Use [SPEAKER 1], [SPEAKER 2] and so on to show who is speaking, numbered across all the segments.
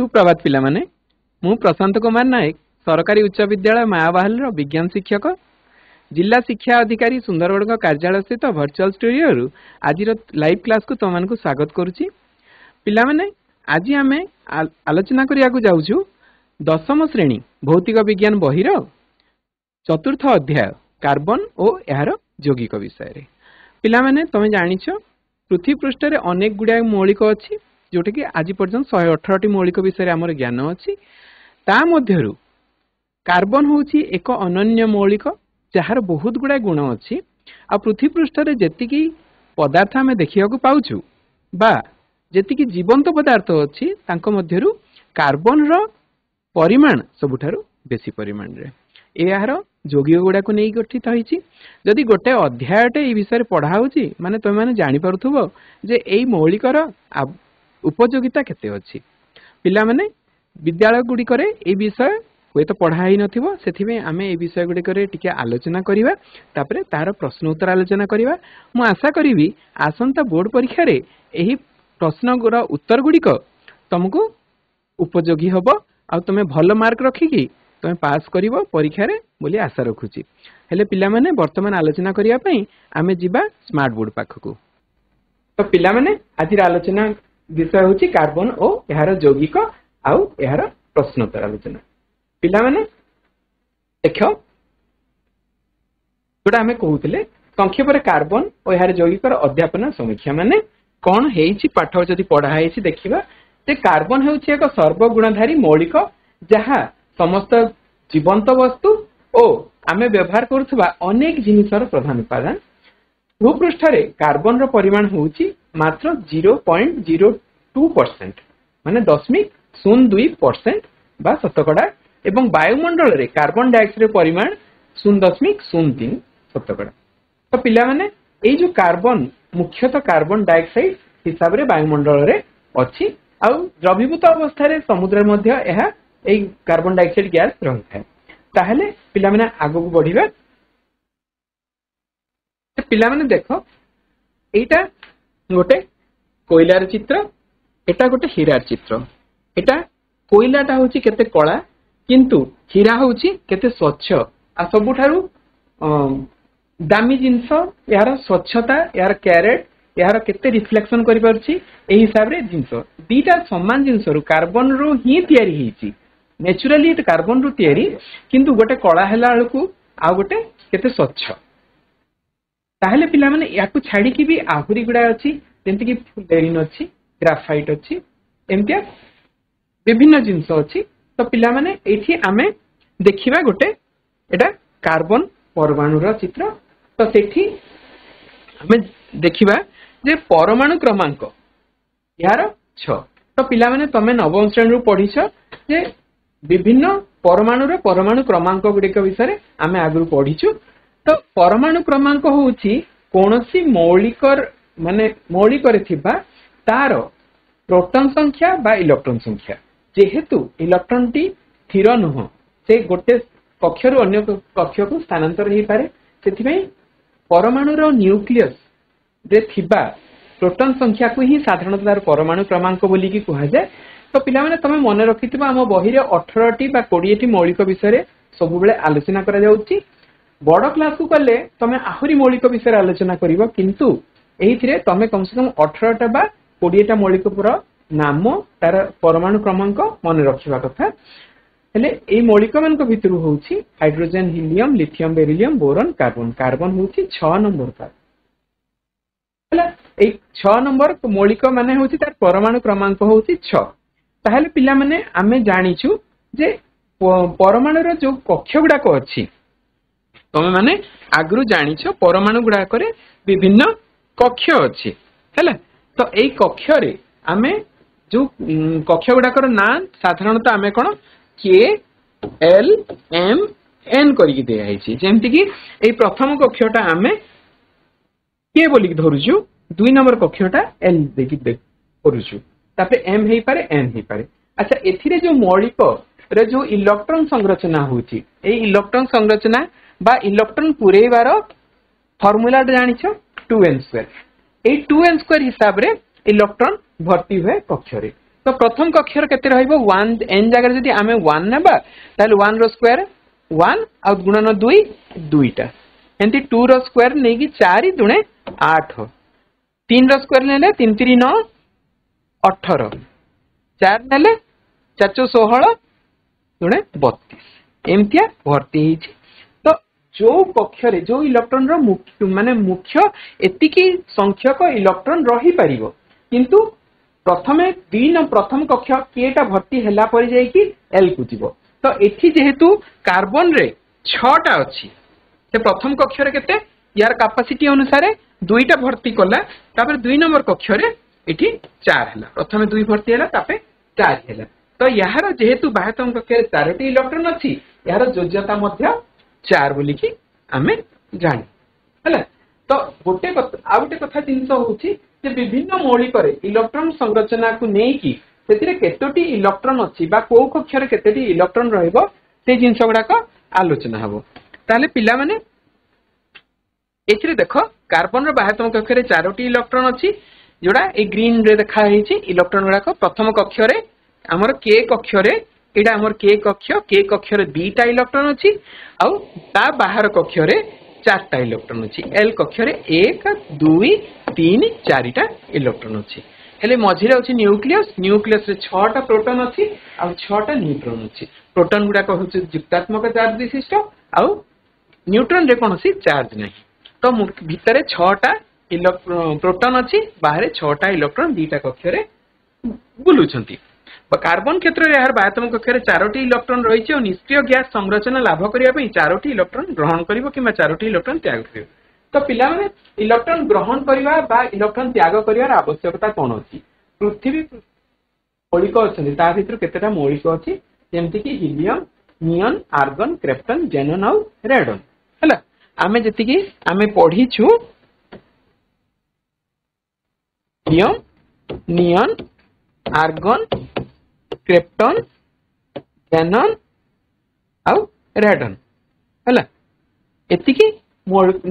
[SPEAKER 1] সুপ্রভাত পিলামানে ମୁଁ ପ୍ରଶାନ୍ତ କୁମାର ନାୟକ ସରକାରୀ ଉଚ୍ଚ ବିଦ୍ୟାଳୟ ମାଆବାହାଲର ବିଜ୍ଞାନ ଶିକ୍ଷକ ଜିଲ୍ଲା ଶିକ୍ଷା ଅଧିକାରୀ ସୁନ୍ଦରଗଡ଼ଙ୍କ କାର୍ଯ୍ୟାଳୟ ସ୍ଥିତ ଭର୍ଚୁଆଲ ଷ୍ଟୁଡ଼ିଓରୁ ଆଜିର ଲାଇଭ୍ କ୍ଲାସ୍କୁ ତୁମମାନଙ୍କୁ ସ୍ୱାଗତ କରୁଛି ପିଲାମାନେ ଆଜି ଆମେ ଆଲୋଚନା କରିବାକୁ ଯାଉଛୁ ଦଶମ ଶ୍ରେଣୀ ଭୌତିକ ବିଜ୍ଞାନ ବହିର ଚତୁର୍ଥ ଅଧ୍ୟାୟ କାର୍ବନ ଓ ଏହାର ଯୌଗିକ ବିଷୟରେ ପିଲାମାନେ ତୁମେ ଜାଣିଛ ପୃଥିବୀ ପୃଷ୍ଠରେ ଅନେକ ଗୁଡ଼ାଏ ମୌଳିକ ଅଛି ଯେଉଁଟାକି ଆଜି ପର୍ଯ୍ୟନ୍ତ ଶହେ ଅଠରଟି ମୌଳିକ ବିଷୟରେ ଆମର ଜ୍ଞାନ ଅଛି ତା ମଧ୍ୟରୁ କାର୍ବନ ହେଉଛି ଏକ ଅନନ୍ୟ ମୌଳିକ ଯାହାର ବହୁତ ଗୁଡ଼ାଏ ଗୁଣ ଅଛି ଆଉ ପୃଥିବୀ ପୃଷ୍ଠରେ ଯେତିକି ପଦାର୍ଥ ଆମେ ଦେଖିବାକୁ ପାଉଛୁ ବା ଯେତିକି ଜୀବନ୍ତ ପଦାର୍ଥ ଅଛି ତାଙ୍କ ମଧ୍ୟରୁ କାର୍ବନର ପରିମାଣ ସବୁଠାରୁ ବେଶୀ ପରିମାଣରେ ଏହାର ଯୌଗିକ ଗୁଡ଼ାକୁ ନେଇ ଗଠିତ ହେଇଛି ଯଦି ଗୋଟେ ଅଧ୍ୟାୟଟେ ଏଇ ବିଷୟରେ ପଢ଼ା ହେଉଛି ମାନେ ତୁମେମାନେ ଜାଣିପାରୁଥିବ ଯେ ଏଇ ମୌଳିକର ଉପଯୋଗିତା କେତେ ଅଛି ପିଲାମାନେ ବିଦ୍ୟାଳୟ ଗୁଡ଼ିକରେ ଏ ବିଷୟ ହୁଏତ ପଢ଼ା ହେଇନଥିବ ସେଥିପାଇଁ ଆମେ ଏ ବିଷୟ ଗୁଡ଼ିକରେ ଟିକେ ଆଲୋଚନା କରିବା ତାପରେ ତାହାର ପ୍ରଶ୍ନ ଉତ୍ତର ଆଲୋଚନା କରିବା ମୁଁ ଆଶା କରିବି ଆସନ୍ତା ବୋର୍ଡ଼ ପରୀକ୍ଷାରେ ଏହି ପ୍ରଶ୍ନର ଉତ୍ତର ଗୁଡ଼ିକ ତୁମକୁ ଉପଯୋଗୀ ହେବ ଆଉ ତୁମେ ଭଲ ମାର୍କ ରଖିକି ତୁମେ ପାସ୍ କରିବ ପରୀକ୍ଷାରେ ବୋଲି ଆଶା ରଖୁଛି ହେଲେ ପିଲାମାନେ ବର୍ତ୍ତମାନ ଆଲୋଚନା କରିବା ପାଇଁ ଆମେ ଯିବା ସ୍ମାର୍ଟ ବୋର୍ଡ଼ ପାଖକୁ ତ ପିଲାମାନେ ଆଜିର ଆଲୋଚନା ବିଷୟ ହେଉଛି କାର୍ବନ ଓ ଏହାର ଯୌଗିକ ଆଉ ଏହାର ପ୍ରଶ୍ନୋତ୍ତର ଆଲୋଚନା ପିଲାମାନେ ଦେଖ ଯୋଉଟା ଆମେ କହୁଥିଲେ ସଂକ୍ଷେପରେ କାର୍ବନ ଓ ଏହାର ଯୌଗିକର ଅଧ୍ୟାପନା ସମୀକ୍ଷା ମାନେ କ'ଣ ହେଇଛି ପାଠ ଯଦି ପଢା ହେଇଛି ଦେଖିବା ଯେ କାର୍ବନ ହେଉଛି ଏକ ସର୍ବଗୁଣଧାରୀ ମୌଳିକ ଯାହା ସମସ୍ତ ଜୀବନ୍ତ ବସ୍ତୁ ଓ ଆମେ ବ୍ୟବହାର କରୁଥିବା ଅନେକ ଜିନିଷର ପ୍ରଧାନ ଉପାଦାନ ଭୂପୃଷ୍ଠରେ କାର୍ବନର ପରିମାଣ ହେଉଛି ମାତ୍ର zero point zero two percent মানে দশমিক শূন্য দুই পরসেন্ট বা শতকড়া এবং বায়ুমণ্ডলের কার্বন ডাইঅক্সাইডের পরিমাণ শূন্য দশমিক শূন্য তিন শতকড়া তো পিলামানে এই যে কার্বন মুখ্যত কার্বন ডাইঅক্সাইড হিসাবে বায়ুমণ্ডলের অছি ଆଉ ଦ୍ରବୀଭୂତ ଅବସ୍ଥାରେ ସମୁଦ୍ରରେ ମଧ୍ୟ ଏହା ଏଇ କାର୍ବନ ଡାଇଅକ୍ସାଇଡ ଗ୍ୟାସ୍ ରହିଥାଏ ତାହେଲେ ପିଲାମାନେ ଆଗକୁ ବଢିବା ପିଲାମାନେ ଦେଖ এইটা গোটে কয়লার চিত্র ଏଟା ଗୋଟେ ହୀରା ଚିତ୍ର ଏଟା କୋଇଲାଟା ହଉଛି କେତେ କଳା କିନ୍ତୁ ହୀରା ହଉଛି କେତେ ସ୍ୱଚ୍ଛ ଆଉ ସବୁଠାରୁ ଦାମୀ ଜିନିଷ ଏହାର ସ୍ୱଚ୍ଛତା ଏହାର କ୍ୟାରେଟ ଏହାର କେତେ ରିଫ୍ଲେକ୍ସନ କରିପାରୁଛି ଏହି ହିସାବରେ ଜିନିଷ ଦିଟା ସମାନ ଜିନିଷରୁ କାର୍ବନରୁ ହିଁ ତିଆରି ହେଇଛି ନେଚୁରାଲି ଏଇଟା କାର୍ବନରୁ ତିଆରି କିନ୍ତୁ ଗୋଟେ କଳା ହେଲା ବେଳକୁ ଆଉ ଗୋଟେ କେତେ ସ୍ୱଚ୍ଛ ତାହେଲେ ପିଲାମାନେ ଏହାକୁ ଛାଡିକି ବି ଆହୁରି ଗୁଡାଏ ଅଛି ଯେମିତିକି ଫୁଲେରିନ୍ ଅଛି ଗ୍ରାଫାଇଟ୍ ଅଛି ଏମିତିଆ ବିଭିନ୍ନ ଜିନିଷ ଅଛି ତ ପିଲାମାନେ ଏଇଠି ଆମେ ଦେଖିବା ଗୋଟେ ଏଇଟା କାର୍ବନ ପରମାଣୁର ଚିତ୍ର ତ ସେଠି ଆମେ ଦେଖିବା ଯେ ପରମାଣୁ କ୍ରମାଙ୍କ ଏହାର ଛଅ ତ ପିଲାମାନେ ତମେ ନବମ ଶ୍ରେଣୀରୁ ପଢିଛ ଯେ ବିଭିନ୍ନ ପରମାଣୁର ପରମାଣୁ କ୍ରମାଙ୍କ ଗୁଡ଼ିକ ବିଷୟରେ ଆମେ ଆଗରୁ ପଢିଛୁ ତ ପରମାଣୁ କ୍ରମାଙ୍କ ହେଉଛି କୌଣସି ମୌଳିକ ମାନେ ମୌଳିକରେ ଥିବା তার প্রোটন সংখ্যা বা ইলেকট্রন সংখ্যা যেহেতু ইলেকট্রনটি ସ୍ଥିର ନୁହଁ ସେ ଗୋଟେ କକ୍ଷରୁ ଅନ୍ୟ କକ୍ଷକୁ ସ୍ଥାନାନ୍ତର ହେଇପାରେ ସେଥିପାଇଁ ପରମାଣୁର ନ୍ୟୁକ୍ଲିୟସରେ ଥିବା ପ୍ରୋଟନ ସଂଖ୍ୟାକୁ ହିଁ ସାଧାରଣତଃ ତାର ପରମାଣୁ କ୍ରମାଙ୍କ ବୋଲିକି କୁହାଯାଏ ତ ପିଲାମାନେ ତମେ ମନେ ରଖିଥିବ ଆମ ବହିରେ ଅଠରଟି ବା କୋଡିଏଟି ମୌଳିକ ବିଷୟରେ ସବୁବେଳେ ଆଲୋଚନା କରାଯାଉଛି ବଡ କ୍ଲାସକୁ ଗଲେ ତମେ ଆହୁରି ମୌଳିକ ବିଷୟରେ ଆଲୋଚନା କରିବ କିନ୍ତୁ ଏଇଥିରେ ତମେ କମ୍ ସେ କମ୍ ଅଠରଟା ବା କୋଡ଼ିଏଟା ମୌଳିକର ନାମ ତାର ପରମାଣୁ କ୍ରମାଙ୍କ ମନେ ରଖିବା କଥା ହେଲେ ଏଇ ମୌଳିକମାନଙ୍କ ଭିତରୁ ହଉଛି hydrogen helium lithium beryllium boron carbon carbon ହଉଛି ଛଅ ନମ୍ବର କାର୍ବନ ହେଲା ଏଇ ଛଅ ନମ୍ବର ମୌଳିକ ମାନେ ହଉଛି ତାର ପରମାଣୁ କ୍ରମାଙ୍କ ହଉଛି ଛଅ ତାହେଲେ ପିଲାମାନେ ଆମେ ଜାଣିଛୁ ଯେ ପରମାଣୁର ଯୋଉ କକ୍ଷ ଗୁଡାକ ଅଛି ତମେମାନେ ଆଗରୁ ଜାଣିଛ ପରମାଣୁ ଗୁଡାକରେ ବିଭିନ୍ନ କକ୍ଷ ଅଛି ହେଲା ତ ଏଇ କକ୍ଷରେ ଆମେ ଯୋଉ କକ୍ଷ ଗୁଡାକର ନାଁ ସାଧାରଣତଃ ଆମେ କ'ଣ କେ ଏଲ୍ ଏମ୍ ଏନ୍ କରିକି ଦିଆହେଇଛି ଯେମିତିକି ଏଇ ପ୍ରଥମ କକ୍ଷଟା ଆମେ କେ ବୋଲିକି ଧରୁଛୁ ଦୁଇ ନମ୍ବର କକ୍ଷଟା ଏଲ୍ ଦେଇକି କରୁଛୁ ତାପରେ ଏମ୍ ହେଇପାରେ ଏନ୍ ହେଇପାରେ ଆଚ୍ଛା ଏଥିରେ ଯୋଉ ମୌଳିକରେ ଯୋଉ ଇଲେକ୍ଟ୍ରନ ସଂରଚନା ହଉଛି ଏଇ ଇଲେକ୍ଟ୍ରନ ସଂରଚନା বা ইলেকট্রন পুরাইবার ফর্মুলাটা জাঁচ টু এন স্কোয়ার এই টু এন স্কোয়ার হিসাবে ইলেকট্রন ভর্তি হুয়ে কক্ষরে তো প্রথম কক্ষর কেতে রহব ওয়ান এন জায়গায় যদি আমি ওয়ান নেবা তাহলে ওয়ান র স্কোয়ার ওয়ান আউ গুণন দুই দুইটা এমতি টু র স্কোয়ার নেই চারি দুণে আঠ তিন র স্কোয়ার নেলে তিন তিরি ন অঠর চার নেলে চারশো ষোহল দুণে বত্রিশ এমতিয়া ভর্তি হয়েছে ଯୋଉ କକ୍ଷରେ ଯୋଉ ଇଲେକ୍ଟ୍ରନର ମାନେ ମୁଖ୍ୟ ଏତିକି ସଂଖ୍ୟକ ଇଲେକ୍ଟ୍ରନ ରହିପାରିବ କିନ୍ତୁ ପ୍ରଥମେ ଦୁଇ ପ୍ରଥମ କକ୍ଷ କେଟା ଭର୍ତ୍ତି ହେଲା ପରେ ଯାଇକି ଏଲ୍ କୁ ଯିବ ତ ଏଠି ଯେହେତୁ କାର୍ବନରେ ଛଅଟା ଅଛି ସେ ପ୍ରଥମ କକ୍ଷରେ କେତେ ইয়ার ক্যাপাসিটি অনুসারে দুইটা ভর্তি কলা তাপরে দুই নম্বর কক্ষরে এটি চার হেলা প্রথমে দুই ভর্তি হেলা তাপরে চার হেলা তো ইয়ার যেহেতু বাহ্যতম কক্ষে চারোটি ইলেকট্রন অছি ইয়ার যোগ্যতা মধ্যে ଚାର ବୋଲିକି ଆମେ ଜାଣୁ ହେଲା ତ ଗୋଟେ କଥା ଆଉ ଗୋଟେ କଥା ଜିନିଷ ହଉଛି ଯେ ବିଭିନ୍ନ ମୌଳିକରେ ଇଲେକ୍ଟ୍ରନ ସଂରଚନାକୁ ନେଇକି ସେଥିରେ କେତୋଟି ଇଲେକ୍ଟ୍ରନ ଅଛି ବା କୋଉ କକ୍ଷରେ କେତୋଟି ଇଲେକ୍ଟ୍ରନ ରହିବ ସେ ଜିନିଷ ଗୁଡାକ ଆଲୋଚନା ହବ ତାହେଲେ ପିଲାମାନେ ଏଥିରେ ଦେଖ କାର୍ବନର ବାହ୍ୟତମ କକ୍ଷରେ ଚାରୋଟି ଇଲେକ୍ଟ୍ରନ ଅଛି ଯୋଉଟା ଏଇ ଗ୍ରୀନରେ ଦେଖା ହେଇଛି ଇଲେକ୍ଟ୍ରନ ଗୁଡାକ ପ୍ରଥମ କକ୍ଷରେ ଆମର କେ କକ୍ଷରେ ଏଇଟା ଆମର କେ କକ୍ଷ କେ କକ୍ଷରେ ଦୁଇଟା ଇଲେକ୍ଟ୍ରନ୍ ଅଛି ଆଉ ତା ବାହାର କକ୍ଷରେ ଚାରିଟା ଇଲେକ୍ଟ୍ରନ୍ ଅଛି ଏଲ୍ କକ୍ଷରେ ଏକ ଦୁଇ ତିନି ଚାରିଟା ଇଲେକ୍ଟ୍ରନ୍ ଅଛି ହେଲେ ମଝିରେ ଅଛି ନ୍ୟୁକ୍ଲିୟସ୍ ନ୍ୟୁକ୍ଲିୟସ୍ରେ ଛଅଟା ପ୍ରୋଟନ୍ ଅଛି ଆଉ ଛଅଟା ନ୍ୟୁଟ୍ରନ୍ ଅଛି ପ୍ରୋଟନ୍ ଗୁଡାକ ହେଉଛି ଯୁକ୍ତାତ୍ମକ ଚାର୍ଜ ବିଶିଷ୍ଟ ଆଉ ନ୍ୟୁଟ୍ରନ୍ରେ କୌଣସି ଚାର୍ଜ ନାହିଁ ତ ଭିତରେ ଛଅଟା ପ୍ରୋଟନ୍ ଅଛି ବାହାରେ ଛଅଟା ଇଲେକ୍ଟ୍ରନ୍ ଦୁଇଟା କକ୍ଷରେ ବୁଲୁଛନ୍ତି বা কার্বন ক্ষেত্রে এর বায়তম কক্ষে চারোটি ইলেকট্রন রয়েছে ও নিষ্ক্রিয় গ্যাস সংরচনা লাভ করা চারোটি ইলেকট্রন গ্রহণ করব কিংবা চারোটি ইলেকট্রন ত্যাগ করব তো পিলা মানে ইলেকট্রন গ্রহণ করা বা ইলেকট্রন ত্যাগ করার আবশ্যকতা কোণ অছি পৃথিবী মৌলিক অনেক তা ভিতর কতটা মৌলিক অছি যেমিতিকি helium neon argon krypton xenon আউ রেডন হ্যাঁ আমি যেত আমি পড়িছু helium neon argon krypton xenon ଆଉ ରେଡନ୍ ହେଲା ଏତିକି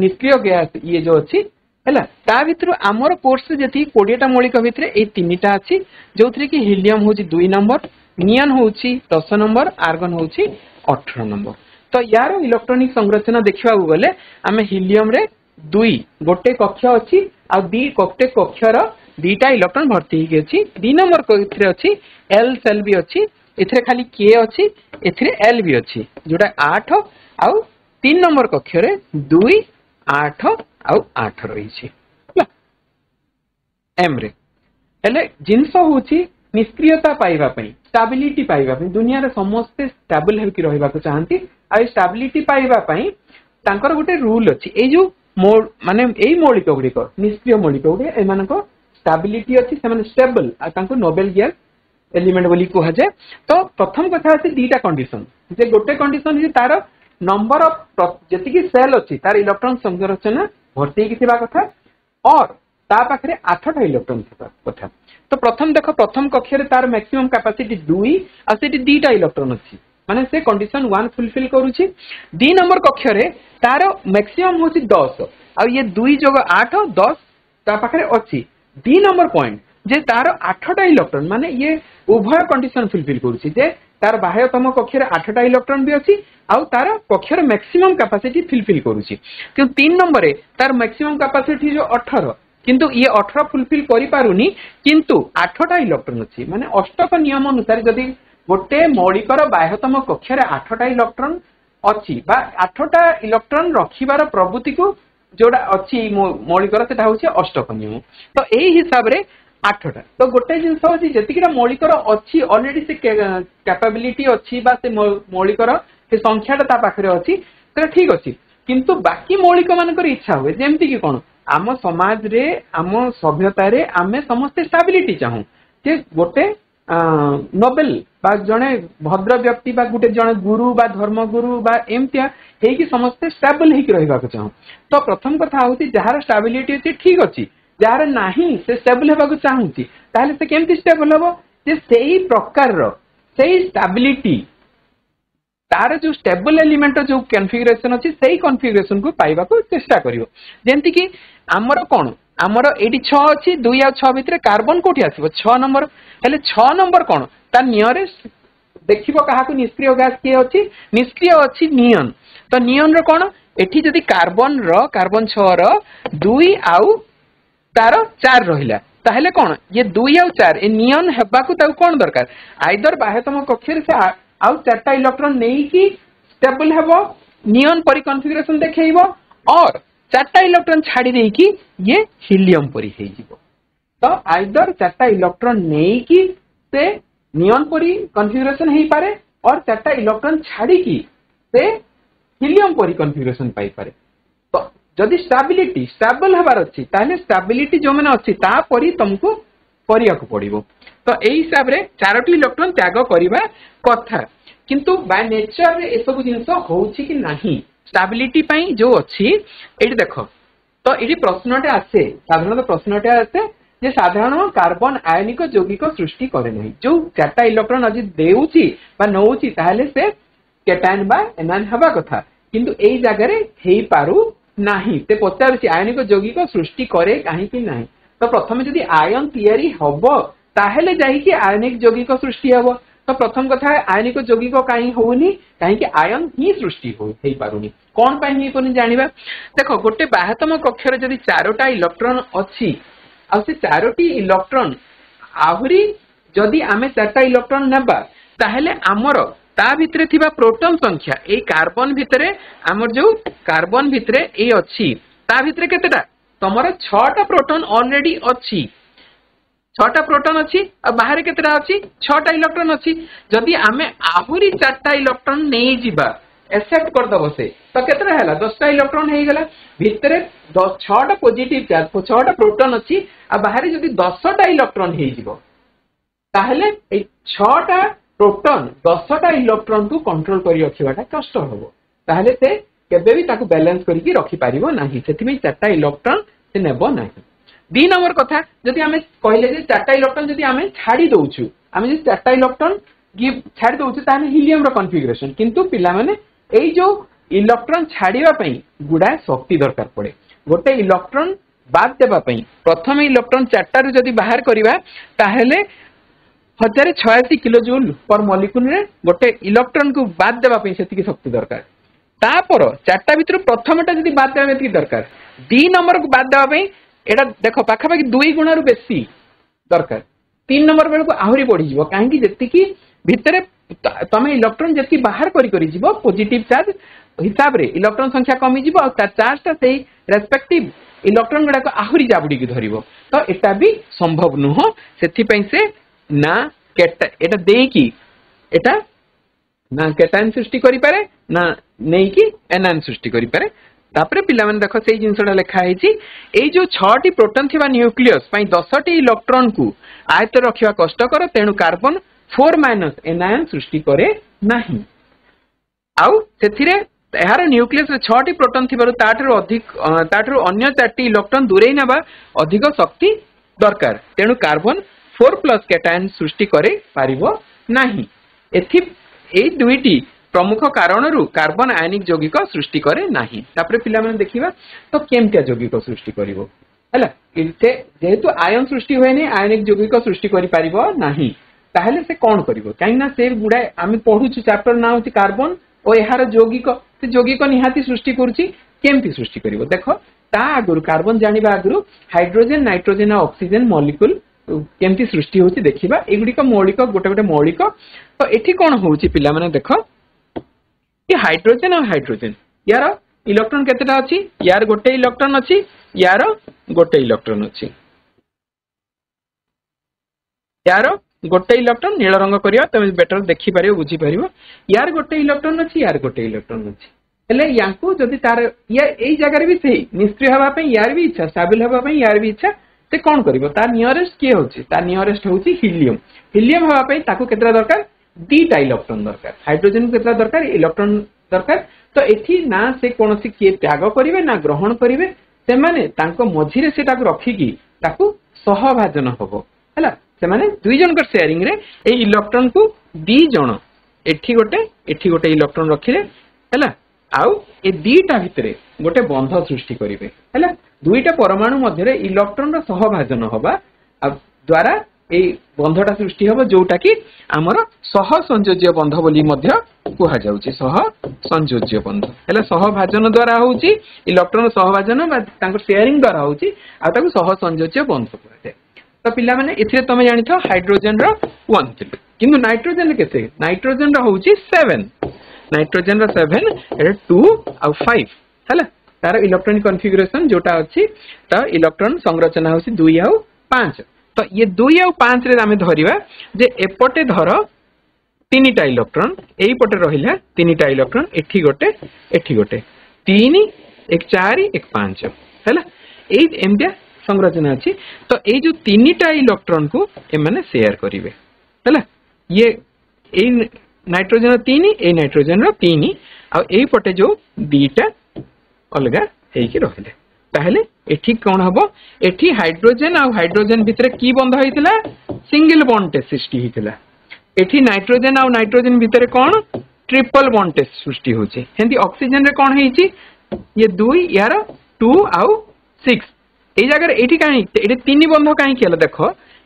[SPEAKER 1] ନିଷ୍କ୍ରିୟ ଗ୍ୟାସ୍ ଇଏ ଯୋଉ ଅଛି ହେଲା ତା ଭିତରୁ ଆମର କୋର୍ସରେ ଯେତିକି କୋଡ଼ିଏଟା ମୌଳିକ ଭିତରେ ଏଇ ତିନିଟା ଅଛି ଯୋଉଥିରେ କି ହିଲିୟମ୍ ହେଉଛି ଦୁଇ ନମ୍ବର ନିଅନ୍ ହେଉଛି ଦଶ ନମ୍ବର ଆର୍ଗନ୍ ହେଉଛି ଅଠର ନମ୍ବର ତ ୟାର ଇଲେକ୍ଟ୍ରୋନିକ ସଂରଚନା ଦେଖିବାକୁ ଗଲେ ଆମେ ହିଲିୟମ୍ରେ ଦୁଇ ଗୋଟେ କକ୍ଷ ଅଛି ଆଉ ଦୁଇ ଗୋଟେ କକ୍ଷର দুইটা ইলেকট্রন ভর্তি হয়ে আছে দুই নম্বর কোথিরে আছে এল সেল বি আছে এথিরে খালি কে আছে এথিরে এল বি আছে যেটা 8 আউ 3 নম্বর কক্ষরে 2 8 আউ 8 রয়েছে এম রে ହେଲେ ଜିନିଷ ହଉଛି ନିଷ୍କ୍ରିୟତା ପାଇବା ପାଇଁ ଷ୍ଟାବିଲିଟି ପାଇବା ପାଇଁ ଦୁନିଆରେ ସମସ୍ତେ ଷ୍ଟାବିଲ ହେଉକି ରହିବାକୁ ଚାହାନ୍ତି ଆଉ ଏ ଷ୍ଟାବିଲିଟି ପାଇବା ପାଇଁ ତାଙ୍କର ଗୋଟେ ରୁଲ ଅଛି ଏଇ ଯୋଉ ମାନେ ଏଇ ମୌଳିକ ଗୁଡିକ ନିଷ୍କ୍ରିୟ ମୌଳିକ ଗୁଡିକ ଏମାନଙ୍କ ଷ୍ଟାବିଲିଟି ଅଛି ସେମାନେ ଷ୍ଟେବଲ୍ ଆଉ ତାଙ୍କୁ ନୋବେଲ ଗିୟର ଏଲିମେଣ୍ଟ ବୋଲି କୁହାଯାଏ ତ ପ୍ରଥମ କଥା ହେଉଛି ଦୁଇଟା କଣ୍ଡିସନ ଯେ ଗୋଟେ କଣ୍ଡିସନ ଯେ ତାର ନମ୍ବର ଅଫ ଯେତିକି ସେଲ୍ ଅଛି ତାର ଇଲେକ୍ଟ୍ରନ ସଂରଚନା ଭର୍ତ୍ତି ହେଇକି ଥିବା କଥା ଅର୍ ତା ପାଖରେ ଆଠଟା ଇଲେକ୍ଟ୍ରନ ଥିବା କଥା ତ ପ୍ରଥମ ଦେଖ ପ୍ରଥମ କକ୍ଷରେ ତାର ମ୍ୟାକ୍ସିମମ୍ କାପାସିଟି ଦୁଇ ଆଉ ସେଠି ଦୁଇଟା ଇଲେକ୍ଟ୍ରନ ଅଛି ମାନେ ସେ କଣ୍ଡିସନ ୱାନ୍ ଫୁଲଫିଲ୍ କରୁଛି ଦୁଇ ନମ୍ବର କକ୍ଷରେ ତାର ମ୍ୟାକ୍ସିମମ୍ ହେଉଛି ଦଶ ଆଉ ଇଏ ଦୁଇ ଯୋଗ ଆଠ ଦଶ ତା ପାଖରେ ଅଛି দুই নম্বর পয়েন্ট যে তার আঠটা ইলেকট্রন মানে ইয়ে উভয় কন্ডিশন ফুলফিল করুছি যে তার বাহ্যতম কক্ষের আঠটা ইলেকট্রন বি অছি আউ তার কক্ষের ম্যাক্সিমম ক্যাপাসিটি ফুলফিল করুছি কিন্তু তিন নম্বরে তার ম্যাক্সিমম ক্যাপাসিটি যে অঠর কিন্তু ইয়ে অঠর ফুলফিল করিপারুনি কিন্তু আঠটা ইলেকট্রন অছি মানে অষ্টক নিয়ম অনুসারে যদি গোটে মৌলিকর বাহ্যতম কক্ষের আঠটা ইলেকট্রন অছি বা আঠটা ইলেকট্রন রখিবার প্রবৃত্তিকু ଯୋଉଟା ଅଛି ମୌଳିକର ସେଟା ହଉଛି ଅଷ୍ଟକନ୍ୟୁ ତ ଏଇ ହିସାବରେ ଆଠଟା ତ ଗୋଟେ ଜିନିଷ ହଉଛି ଯେତିକିଟା ମୌଳିକର ଅଛି ଅଲରେଡି ସେ କ୍ୟାପାବିଲିଟି ଅଛି ବା ସେ ମୌଳିକର ସେ ସଂଖ୍ୟାଟା ତା ପାଖରେ ଅଛି ସେଟା ଠିକ ଅଛି କିନ୍ତୁ ବାକି ମୌଳିକ ମାନଙ୍କର ଇଚ୍ଛା ହୁଏ ଯେମିତିକି କଣ ଆମ ସମାଜରେ ଆମ ସଭ୍ୟତାରେ ଆମେ ସମସ୍ତେ ଷ୍ଟାବିଲିଟି ଚାହୁଁ ଯେ ଗୋଟେ ନୋବେଲ ବା ଜଣେ ଭଦ୍ର ବ୍ୟକ୍ତି ବା ଗୋଟେ ଜଣେ ଗୁରୁ ବା ଧର୍ମଗୁରୁ ବା ଏମିତିଆ ହେଇକି ସମସ୍ତେ ଷ୍ଟାବଲ ହେଇକି ରହିବାକୁ ଚାହୁଁ ତ ପ୍ରଥମ କଥା ହଉଛି ଯାହାର ଷ୍ଟାବିଲିଟି ଅଛି ଠିକ ଅଛି ଯାହାର ନାହିଁ ସେ ଷ୍ଟେବଲ ହେବାକୁ ଚାହୁଁଛି ତାହେଲେ ସେ କେମିତି ଷ୍ଟେବଲ ହବ ଯେ ସେଇ ପ୍ରକାରର ସେଇ ଷ୍ଟାବିଲିଟି ତାର ଯୋଉ ଷ୍ଟେବଲ ଏଲିମେଣ୍ଟର ଯୋଉ କନଫିଗରେସନ ଅଛି ସେଇ କନଫିଗରେସନକୁ ପାଇବାକୁ ଚେଷ୍ଟା କରିବ ଯେମିତିକି ଆମର କ'ଣ ଆମର ଏଇଠି ଛଅ ଅଛି ଦୁଇ ଆଉ ଛଅ ଭିତରେ କାର୍ବନ କୋଉଠି ଆସିବ ଛଅ ନମ୍ବର ହେଲେ ଛଅ ନମ୍ବର କ'ଣ ତା ନିୟରେଷ୍ଟ ଦେଖିବ କାହାକୁ ନିଷ୍କ୍ରିୟ ଗ୍ୟାସ୍ କିଏ ଅଛି ନିଷ୍କ୍ରିୟ ଅଛି ନିଅନ ତ ନିଅନର କ'ଣ ଏଠି ଯଦି କାର୍ବନର କାର୍ବନ ଛଅର ଦୁଇ ଆଉ ତାର ଚାରି ରହିଲା ତାହେଲେ କ'ଣ ଇଏ ଦୁଇ ଆଉ ଚାରି ଏ ନିଅନ ହେବାକୁ ତାକୁ କ'ଣ ଦରକାର ଆଇଦର ବାହ୍ୟତମ କକ୍ଷରେ ସେ ଆଉ ଚାରିଟା ଇଲେକ୍ଟ୍ରନ ନେଇକି ଷ୍ଟେବୁଲ ହେବ ନିଅନ ପରି କନଫିଗରେସନ ଦେଖେଇବ ଅର୍ চারটা ইলেকট্রন ছাড়ি দেইকি ইয়ে হিলিয়ম পরি হইযিব তো আইদর চারটা ইলেকট্রন নেইকি সে নিয়ন পরি কনফিগুরেশন হই পারে অর চারটা ইলেকট্রন ছাড়িকি সে হিলিয়ম পরি কনফিগুরেশন পাই পারে তো যদি স্টাবিলিটি স্টাবল হবার অছি তাহলে স্টাবিলিটি যে মানে অছি তা পরি তমকু କରିବାକୁ ପଡିବ ତ ଏଇ ହିସାବରେ ଚାରୋଟି ଇଲେକ୍ଟ୍ରନ ତ୍ୟାଗ କରିବା କଥା କିନ୍ତୁ ବାଇ ନେଚରରେ ଏସବୁ ଜିନିଷ ହଉଛି କି ନାହିଁ ଷ୍ଟାବିଲିଟି ପାଇଁ ଯୋଉ ଅଛି ଏଇଠି ଦେଖ ତ ଏଠି ପ୍ରଶ୍ନଟା ଆସେ ସାଧାରଣତଃ ପ୍ରଶ୍ନଟା ଆସେ ଯେ ସାଧାରଣ କାର୍ବନ ଆୟନିକ ଯୌଗିକ ସୃଷ୍ଟି କରେ ନାହିଁ ଯୋଉ ଚାରିଟା ଇଲେକ୍ଟ୍ରନ ଆଜି ଦେଉଛି ବା ନଉଛି ତାହେଲେ ସେ କେଟାଇନ୍ ବା ଏନାଇନ୍ ହେବା କଥା କିନ୍ତୁ ଏଇ ଜାଗାରେ ହେଇପାରୁ ନାହିଁ ସେ ପଚାରୁଛି ଆୟନିକ ଯୌଗିକ ସୃଷ୍ଟି କରେ କାହିଁକି ନାହିଁ ତ ପ୍ରଥମେ ଯଦି ଆୟନ ତିଆରି ହବ ତାହେଲେ ଯାଇକି ଆୟନିକ ଯୌଗିକ ସୃଷ୍ଟି ହବ ତ ପ୍ରଥମ କଥା ଆୟନିକ ଯୌଗିକ କାହିଁ ହଉନି କାହିଁକି ଆୟନ ହିଁ ସୃଷ୍ଟି ହେଇପାରୁନି କଣ ପାଇଁ ହେଇପାରୁନି ଜାଣିବା ଦେଖ ଗୋଟେ ବାହତମ କକ୍ଷରେ ଯଦି ଚାରୋଟା ଇଲେକ୍ଟ୍ରନ ଅଛି ଆଉ ସେ ଚାରୋଟି ଇଲେକ୍ଟ୍ରନ ଆହୁରି ଯଦି ଆମେ ଚାରିଟା ଇଲେକ୍ଟ୍ରନ ନେବା ତାହେଲେ ଆମର ତା ଭିତରେ ଥିବା ପ୍ରୋଟନ ସଂଖ୍ୟା ଏଇ କାର୍ବନ ଭିତରେ ଆମର ଯୋଉ କାର୍ବନ ଭିତରେ ଏଇ ଅଛି ତା ଭିତରେ କେତେଟା ତମର ଛଅଟା ପ୍ରୋଟନ ଅଲରେଡି ଅଛି ছটা প্রোটন অছি বাহারে কেতেটা অছি ছটা ইলেকট্রন অছি যদি আমি আহুরি চারটা ইলেকট্রন নেই যা একসেপ্ট করদব সে তো কেতেটা হল দশটা ইলেকট্রন হয়ে গেল ভিতরে ছটা পজিটিভ চার্জ ছটা প্রোটন অছি আর বাহারে যদি দশটা ইলেকট্রন হয়ে যাব তাহলে এই ছটা প্রোটন দশটা ইলেকট্রন কু কন্ট্রোল করে রক্ষাটা কষ্ট হব তাহলে সে কেবে বি তাকে ব্যালেন্স করিকি রখিপারিব না সেপাই চারটা ইলেকট্রন সে নেব না দুই নম্বর কথা যদি ଆମେ କହିଲେ ଯେ ଚାରିଟା ଇଲେକ୍ଟ୍ରନ ଯଦି ଆମେ ଛାଡି ଦଉଛୁ ଆମେ ଯଦି ଚାରିଟା ଇଲେକ୍ଟ୍ରନ ଗିଭ୍ ଛାଡି ଦଉଛୁ ତାହେଲେ ହିଲିୟମର କନଫିଗରେସନ କିନ୍ତୁ ପିଲାମାନେ ଏଇ ଯୋଉ ଇଲେକ୍ଟ୍ରନ ଛାଡିବା ପାଇଁ ଗୁଡାଏ ଶକ୍ତି ଦରକାର ପଡେ ଗୋଟେ ଇଲେକ୍ଟ୍ରନ ବାଦ ଦେବା ପାଇଁ ପ୍ରଥମେ ଇଲେକ୍ଟ୍ରନ ଚାରିଟାରୁ ଯଦି ବାହାର କରିବା ତାହେଲେ ହଜାରେ ଛୟାଅଶୀ କିଲୋ ଜୁଲ ପର ମଲିକୁଲରେ ଗୋଟେ ଇଲେକ୍ଟ୍ରନକୁ ବାଦ ଦେବା ପାଇଁ ସେତିକି ଶକ୍ତି ଦରକାର ତାପର ଚାରିଟା ଭିତରୁ ପ୍ରଥମଟା ଯଦି ବାଦ ଦେବା ଏତିକି ଦରକାର ଦି ନମ୍ବରକୁ ବାଦ ଦେବା ପାଇଁ এটা ଦେଖ ପାଖାପାଖି ଦୁଇ ଗୁଣରୁ ବେଶୀ ଦରକାର ତିନି ନମ୍ବର ବେଳକୁ ଆହୁରି ବଢିଯିବ କାହିଁକି ଯେତିକି ଭିତରେ ତମେ ଇଲେକ୍ଟ୍ରନ ଯେତିକି ବାହାର କରି କରି ଯିବ ପୋଜିଟିଭ ଚାର୍ଜ ହିସାବରେ ଇଲେକ୍ଟ୍ରନ ସଂଖ୍ୟା କମିଯିବ ଆଉ ତା ଚାର୍ଜଟା ସେଇ ରେସ୍ପେକ୍ଟିଭ ଇଲେକ୍ଟ୍ରନ ଗୁଡାକ ଆହୁରି ଜାବୁଡିକି ଧରିବ ତ ଏଟା ବି ସମ୍ଭବ ନୁହଁ ସେଥିପାଇଁ ସେ ନା କେଟା ଏଟା ଦେଇକି ଏଟା ନା କେଟାଇନ୍ ସୃଷ୍ଟି କରିପାରେ ନା ନେଇକି ଏନାଇନ୍ ସୃଷ୍ଟି କରିପାରେ ତାପରେ ପିଲାମାନେ ଦେଖ ସେଇ ଜିନିଷଟା ଲେଖା ହେଇଛି ଏଇ ଯୋଉ ଛଅଟି ପ୍ରୋଟନ୍ ଥିବା ନ୍ୟୁକ୍ଲିୟସ୍ ପାଇଁ ଦଶଟି ଇଲେକ୍ଟ୍ରନକୁ ଆୟତ୍ତ ରଖିବା କଷ୍ଟକର ତେଣୁ କାର୍ବନ ଫୋର୍ ମାଇନସ୍ ଏନାୟନ୍ ସୃଷ୍ଟି କରେ ନାହିଁ ଆଉ ସେଥିରେ ଏହାର ନ୍ୟୁକ୍ଲିୟସରେ ଛଅଟି ପ୍ରୋଟନ୍ ଥିବାରୁ ତାଠାରୁ ଅଧିକ ତାଠାରୁ ଅନ୍ୟ ଚାରିଟି ଇଲେକ୍ଟ୍ରନ୍ ଦୂରେଇ ନେବା ଅଧିକ ଶକ୍ତି ଦରକାର ତେଣୁ କାର୍ବନ ଫୋର୍ ପ୍ଲସ୍ କେଟାୟନ୍ ସୃଷ୍ଟି କରେ ପାରିବ ନାହିଁ ଏଥି ଏଇ ଦୁଇଟି ପ୍ରମୁଖ କାରଣରୁ କାର୍ବନ ଆୟନିକ ଯୌଗିକ ସୃଷ୍ଟି କରେ ନାହିଁ ତାପରେ ପିଲାମାନେ ଦେଖିବା ତ କେମିତିଆ ଯୌଗିକ ସୃଷ୍ଟି କରିବ ହେଲା ସେ ଯେହେତୁ ଆୟନ ସୃଷ୍ଟି ହୁଏନି ଆୟନିକ ଯୌଗିକ ସୃଷ୍ଟି କରିପାରିବ ନାହିଁ ତାହେଲେ ସେ କ'ଣ କରିବ କାହିଁକି ନା ସେ ଗୁଡ଼ାଏ ଆମେ ପଢୁଛୁ ଚାପ୍ଟର ନାଁ ହେଉଛି କାର୍ବନ ଓ ଏହାର ଯୌଗିକ ସେ ଯୌଗିକ ନିହାତି ସୃଷ୍ଟି କରୁଛି କେମିତି ସୃଷ୍ଟି କରିବ ଦେଖ ତା ଆଗରୁ କାର୍ବନ ଜାଣିବା ଆଗରୁ ହାଇଡ୍ରୋଜେନ ନାଇଟ୍ରୋଜେନ ଆଉ ଅକ୍ସିଜେନ ମଲିକୁଲ କେମିତି ସୃଷ୍ଟି ହେଉଛି ଦେଖିବା ଏଗୁଡ଼ିକ ମୌଳିକ ଗୋଟେ ଗୋଟେ ମୌଳିକ ତ ଏଠି କ'ଣ ହେଉଛି ପିଲାମାନେ ଦେଖ କି ହାଇଡ୍ରୋଜେନ୍ ଆଉ ହାଇଡ୍ରୋଜେନ୍ ୟାର ଇଲେକ୍ଟ୍ରନ୍ କେତେଟା ଅଛି ୟାର ଗୋଟେ ଇଲେକ୍ଟ୍ରନ୍ ଅଛି ୟାର ଗୋଟେ ଇଲେକ୍ଟ୍ରନ୍ ଅଛି ୟାର ଗୋଟେ ଇଲେକ୍ଟ୍ରନ୍ ନୀଳ ରଙ୍ଗ କରିବା ତମେ ବେଟର ଦେଖିପାରିବ ବୁଝିପାରିବ ୟାର ଗୋଟେ ଇଲେକ୍ଟ୍ରନ୍ ଅଛି ୟାର ଗୋଟେ ଇଲେକ୍ଟ୍ରନ୍ ଅଛି ହେଲେ ୟାଙ୍କୁ ଯଦି ତାର ଏଇ ଜାଗାରେ ବି ସେଇ ନିଷ୍କ୍ରିୟ ହେବା ପାଇଁ ୟାର ବି ଇଚ୍ଛା ଷ୍ଟାବିଲ ହେବା ପାଇଁ ୟାର ବି ଇଚ୍ଛା ସେ କଣ କରିବ ତା ନିୟରେଷ୍ଟ କିଏ ହେଉଛି ତା ନିୟରେଷ୍ଟ ହେଉଛି ହିଲିୟମ ହିଲିୟମ ହେବା ପାଇଁ ତାକୁ କେତେଟା ଦରକାର দুইটা ইলেকট্রন দরকার হাইড্রোজেন কেতটা দরকার ইলেকট্রন দরকার তো এটি না সে কোণী কিয়ে ত্যাগ করিবে না গ্রহণ করিবে ସେମାନେ ତାଙ୍କ ମଝିରେ ସେଟାକୁ ରଖିକି ତାକୁ ସହଭାଜନ ହବ ହେଲା ସେମାନେ ଦୁଇ ଜଣଙ୍କ ସେୟାରିଂରେ ଏଇ ଇଲେକ୍ଟ୍ରନକୁ ଦି ଜଣ ଏଠି ଗୋଟେ ଏଠି ଗୋଟେ ଇଲେକ୍ଟ୍ରନ ରଖିଲେ ହେଲା ଆଉ ଏ ଦିଟା ଭିତରେ ଗୋଟେ ବନ୍ଧ ସୃଷ୍ଟି କରିବେ ହେଲା ଦୁଇଟା ପରମାଣୁ ମଧ୍ୟରେ ଇଲେକ୍ଟ୍ରନର ସହଭାଜନ ହବା ଦ୍ୱାରା এই বন্ধটা সৃষ্টি হব যেটা কি আমার সহ সংযোজ্য বন্ধ বলি মধ্য কুহযাচ্ছে সহ সংযোজ্য বন্ধ হলে সহভাজন দ্বারা হচ্ছে ইলেকট্রন সহভাজন বা তাঁর সেয়ারিং দ্বারা হচ্ছে আর তাকে সহ সংযোজ্য বন্ধ কুহযায় তো পিলা মানে এতে তুমি জানিছ হাইড্রোজেন র 1 কিলো কিন্তু নাইট্রোজেন কেতে নাইট্রোজেন র হচ্ছে সেভেন নাইট্রোজেন র 7 এটা টু আর 5 হলা তার ইলেকট্রনিক কনফিগুরেশন যেটা আছে তা ইলেকট্রন সংরচনা হচ্ছে দুই আর পাঁচ ତ ଇଏ ଦୁଇ ଆଉ ପାଞ୍ଚରେ ଆମେ ଧରିବା ଯେ ଏପଟେ ଧର ତିନିଟା ଇଲେକ୍ଟ୍ରନ୍ ଏଇପଟେ ରହିଲା ତିନିଟା ଇଲେକ୍ଟ୍ରନ୍ ଏଠି ଗୋଟେ ଏଠି ଗୋଟେ ତିନି ଏକ ଚାରି ଏକ ପାଞ୍ଚ ହେଲା ଏଇ ଏମିତିଆ ସଂରଚନା ଅଛି ତ ଏଇ ଯୋଉ ତିନିଟା ଇଲେକ୍ଟ୍ରନ୍କୁ ଏମାନେ ସେୟାର କରିବେ ହେଲା ଇଏ ଏଇ ନାଇଟ୍ରୋଜେନ ତିନି ଏଇ ନାଇଟ୍ରୋଜେନର ତିନି ଆଉ ଏଇପଟେ ଯୋଉ ଦିଟା ଅଲଗା ହେଇକି ରହିଲେ ତାହେଲେ এটি কোণ হব এটি হাইড্রোজেন আউ হাইড্রোজেন ভিতরে কি বন্ধ হয়েছিল সিঙ্গল বন্ডটে সৃষ্টি হয়েছিল এটি নাইট্রোজেন আউ নাইট্রোজেন ভিতরে কোণ ট্রিপল বন্ডটে সৃষ্টি হচ্ছে সেমতি অক্সিজেন রে কোণ হয়েছি ইয়ে দুই ইয়ার টু আউ সিক্স এই জায়গার এটি কাহি এটি তিন বন্ধ কাহি হল দেখ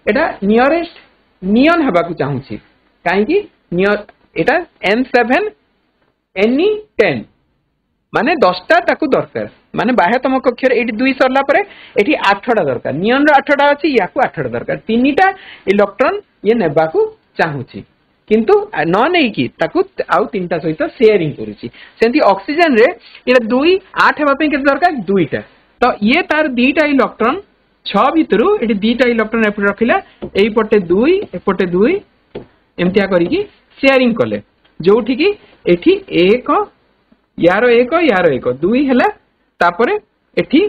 [SPEAKER 1] এটা নিয়রেস্ট নিয়ন হওয়া চাহুছি কাহি নিয়র এটা এন সেভেন এনি টেন মানে দশটা তাকে দরকার মানে বাহ্যতম কক্ষের এটি দুই সরলা পরে এটি আঠটা দরকার নিয়নর আঠটা আছে ইয়াকু আঠটা দরকার তিনটা ইলেকট্রন ইয়ে নেবাকু চাহুচি কিন্তু ন নেইকি তাকু আউ তিনটা সহিত সেয়ারিং করুছি সেন্তি অক্সিজেন রে এটা দুই আট হওয়া পাই কেতে দরকার দুইটা তো ইয়ে তার দুইটা ইলেকট্রন ছ ভিতর এটি দুইটা ইলেকট্রন এপটে রাখিলা এইপটে দুই এপটে দুই এমতিয়া করিকি সেয়ারিং কলে কি এটি এক ୟାର এক ୟାର এক দুই হেলা তারপরে এটি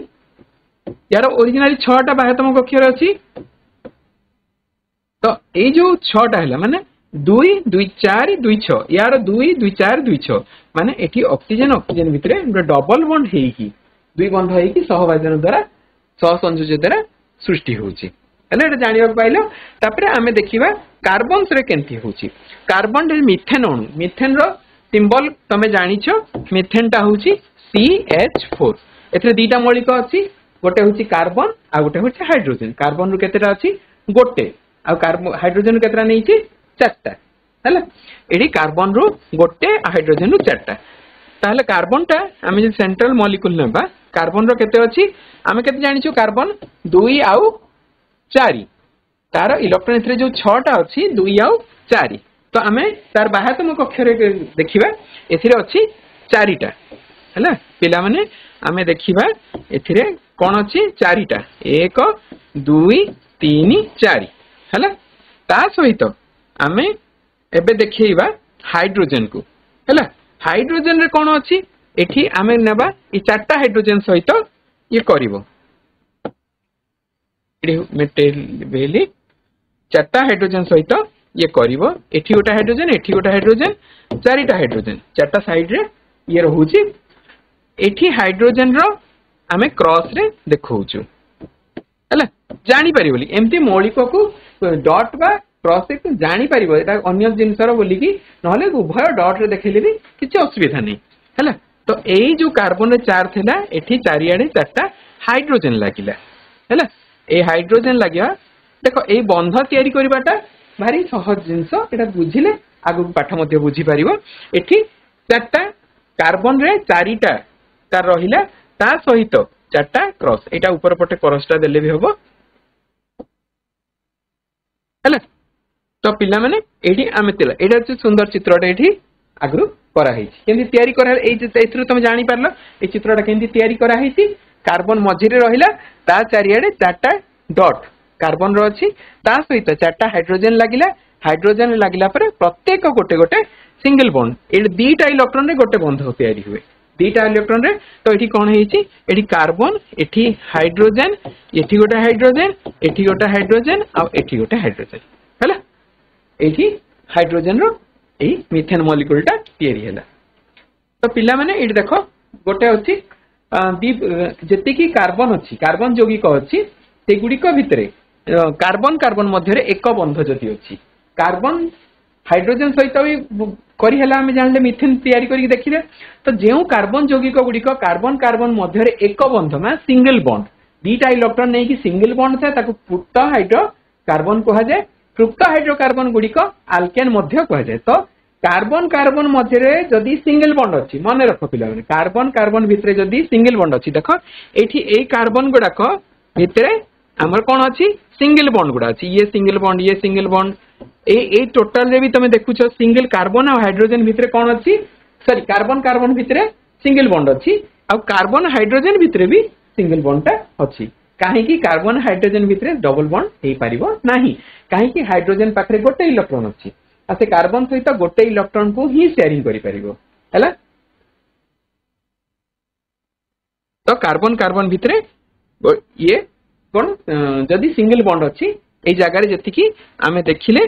[SPEAKER 1] এর ওরিজিনালি ছটা বাহ্যতম কক্ষরে অছি তো এই যে ছটা হল মানে দুই দুই চারি দুই ছ এর দুই দুই চার দুই ছ মানে এটি অক্সিজেন অক্সিজেন ভিতরে গোটে ডবল বন্ড হয়েকি দুই বন্ধ হয়েকি সহবাজন দ্বারা সহসংযোজ দ্বারা সৃষ্টি হচ্ছে তাহলে এটা ହେଲେ পাইল ଜାଣିବାକୁ আমি দেখিবা ଆମେ ଦେଖିବା କାର୍ବନ୍ସରେ হচ্ছে কার্বন মিথেন অণু মিথেন ମିଥେନର সিম্বল তুমি ଜାଣିଛ মিথেনটা হচ্ছে CH4 এতে দুইটা মৌলিক আছে গোটে হচ্ছে কার্বন আর গোটে হচ্ছে হাইড্রোজেন কার্বন রু কেতেটা আছে গোটে আর হাইড্রোজেন কেতেটা নেইছে চারটা হ্যাঁ এটি কার্বন রু গোটে হাইড্রোজেন রু চারটা তাহলে কার্বনটা আমি যদি সেন্ট্রাল মলিকুল নেবা কার্বন র কেতে অছি আমি কেতে জানিছু কার্বন দুই আউ চারি তার ইলেকট্রন এতে যে ছটা অছি দুই আউ চারি তো আমি তার বাহাতম কক্ষরে দেখিবা এতে অছি চারিটা ହେଲା ପିଲାମାନେ ଆମେ ଦେଖିବା ଏଥିରେ କ'ଣ ଅଛି ଚାରିଟା ଏକ ଦୁଇ ତିନି ଚାରି ହେଲା ତା ସହିତ ଆମେ ଏବେ ଦେଖେଇବା ହାଇଡ୍ରୋଜେନକୁ ହେଲା ହାଇଡ୍ରୋଜେନରେ କ'ଣ ଅଛି ଏଠି ଆମେ ନେବା ଏ ଚାରିଟା ହାଇଡ୍ରୋଜେନ ସହିତ ଇଏ କରିବ ମେଟେଲି ଚାରିଟା ହାଇଡ୍ରୋଜେନ ସହିତ ଇଏ କରିବ ଏଠି ଗୋଟେ ହାଇଡ୍ରୋଜେନ ଏଠି ଗୋଟେ ହାଇଡ୍ରୋଜେନ ଚାରିଟା ହାଇଡ୍ରୋଜେନ ଚାରିଟା ସାଇଡ୍ରେ ଇଏ ରହୁଛି ଏଠି ହାଇଡ୍ରୋଜେନର ଆମେ କ୍ରସରେ ଦେଖଉଛୁ ହେଲା ଜାଣିପାରିବନି ଏମିତି ମୌଳିକକୁ ଡଟ୍ ବା କ୍ରସ ଦେଖି ଜାଣିପାରିବ ଏଇଟା ଅନ୍ୟ ଜିନିଷର ବୋଲିକି ନହେଲେ ଉଭୟ ଡଟ୍ରେ ଦେଖେଇଲେ ବି କିଛି ଅସୁବିଧା ନାହିଁ ହେଲା ତ ଏଇ ଯୋଉ କାର୍ବନରେ ଚାର ଥିଲା ଏଠି ଚାରିଆଡ଼େ ଚାରିଟା ହାଇଡ୍ରୋଜେନ ଲାଗିଲା ହେଲା ଏଇ ହାଇଡ୍ରୋଜେନ ଲାଗିବା ଦେଖ ଏଇ ବନ୍ଧ ତିଆରି କରିବାଟା ଭାରି ସହଜ ଜିନିଷ ଏଇଟା ବୁଝିଲେ ଆଗକୁ ପାଠ ମଧ୍ୟ ବୁଝିପାରିବ ଏଠି ଚାରିଟା କାର୍ବନରେ ଚାରିଟା ତାର ରହିଲା ତା ସହିତ ଚାରିଟା କ୍ରସ୍ ଏଇଟା ଉପର ପଟେ କ୍ରସଟା ଦେଲେ ବି ହବ ହେଲା ତ ପିଲାମାନେ ଏଇଠି ଆମେ ଥିଲା ଏଇଟା ହେଉଛି ସୁନ୍ଦର ଚିତ୍ରଟା ଏଇଠି ଆଗରୁ କରାହେଇଛି କେମିତି ତିଆରି କରା ଏଇ ଏଥିରୁ ତମେ ଜାଣିପାରିଲ ଏଇ ଚିତ୍ରଟା କେମିତି ତିଆରି କରାହେଇଛି କାର୍ବନ ମଝିରେ ରହିଲା ତା ଚାରିଆଡେ ଚାରିଟା ଡଟ୍ କାର୍ବନର ଅଛି ତା ସହିତ ଚାରିଟା ହାଇଡ୍ରୋଜେନ୍ ଲାଗିଲା ହାଇଡ୍ରୋଜେନ୍ ଲାଗିଲା ପରେ ପ୍ରତ୍ୟେକ ଗୋଟେ ଗୋଟେ ସିଙ୍ଗଲ ବଣ୍ଡ ଏଇଠି ଦୁଇଟା ଇଲେକ୍ଟ୍ରନରେ ଗୋଟେ ବନ୍ଧ ତିଆରି ହୁଏ দুইটা ইলেকট্রন রে তো এটি কোণ হয়েছে এটি কার্বন এটি হাইড্রোজেন এটি গোটে হাইড্রোজেন এটি গোটে হাইড্রোজেন আর এটি গোটে হাইড্রোজেন হল এইটি হাইড্রোজেন র এই মিথেন মলিকুলটা তৈরি হল তো পিলামানে এটি দেখো গোটে অছি যেতিকি কার্বন অছি কার্বন যৌগিক অছি সেগুড়িক ভিতরে কার্বন কার্বন মধ্যে এক বন্ধ যদি অছি কার্বন হাইড্রোজেন সহিত କରିହେଲା ଆମେ ଜାଣିଲେ ମିଥେନ ତିଆରି କରିକି ଦେଖିଲେ ତ ଯେଉଁ କାର୍ବନ ଯୌଗିକ ଗୁଡିକ କାର୍ବନ କାର୍ବନ ମଧ୍ୟରେ ଏକ ବନ୍ଧ ବା ସିଙ୍ଗଲ ବଣ୍ଡ ଦୁଇଟା ଇଲେକ୍ଟ୍ରନ ନେଇକି ସିଙ୍ଗଲ ବଣ୍ଡ ଥାଏ ତାକୁ ପୁଟ ହାଇଡ୍ରୋ କାର୍ବନ କୁହାଯାଏ ପୃକ୍ତ ହାଇଡ୍ରୋକାର୍ବନ ଗୁଡିକ ଆଲକେନ୍ ମଧ୍ୟ କୁହାଯାଏ ତ কার্বন কার্বন মধ্যে যদি সিঙ্গল বন্ড অছি মনে রাখ পিলামানে কার্বন কার্বন ভিতরে যদি সিঙ্গল বন্ড অছি দেখ এইটি এই কার্বন গুড়াক ভিতরে আমার কোণ অছি সিঙ্গল বন্ড গুড়া অছি ইয়ে সিঙ্গল বন্ড ইয়ে সিঙ্গল বন্ড ए ए टोटल रे भी तमे देखुछ सिंगल कार्बन आ हाइड्रोजन भितरे कोन अछि सॉरी कार्बन कार्बन भितरे सिंगल बॉन्ड अछि आ कार्बन हाइड्रोजन भितरे भी सिंगल बॉन्ड टा अछि কাহিকি কার্বন হাইড্রোজেন ভিতরে ডবল বন্ড হইপারিব নাহি কাহিকি হাইড্রোজেন পাখরে গোটে ইলেকট্রন অছি আর সে কার্বন সহিত গোটে ইলেকট্রন কু হি শেয়ারিং করিপারিব হেলা তো কার্বন কার্বন ভিতরে ইয়ে কোন যদি সিঙ্গল বন্ড অছি এই জায়গায় যেতিকি আমি দেখিলে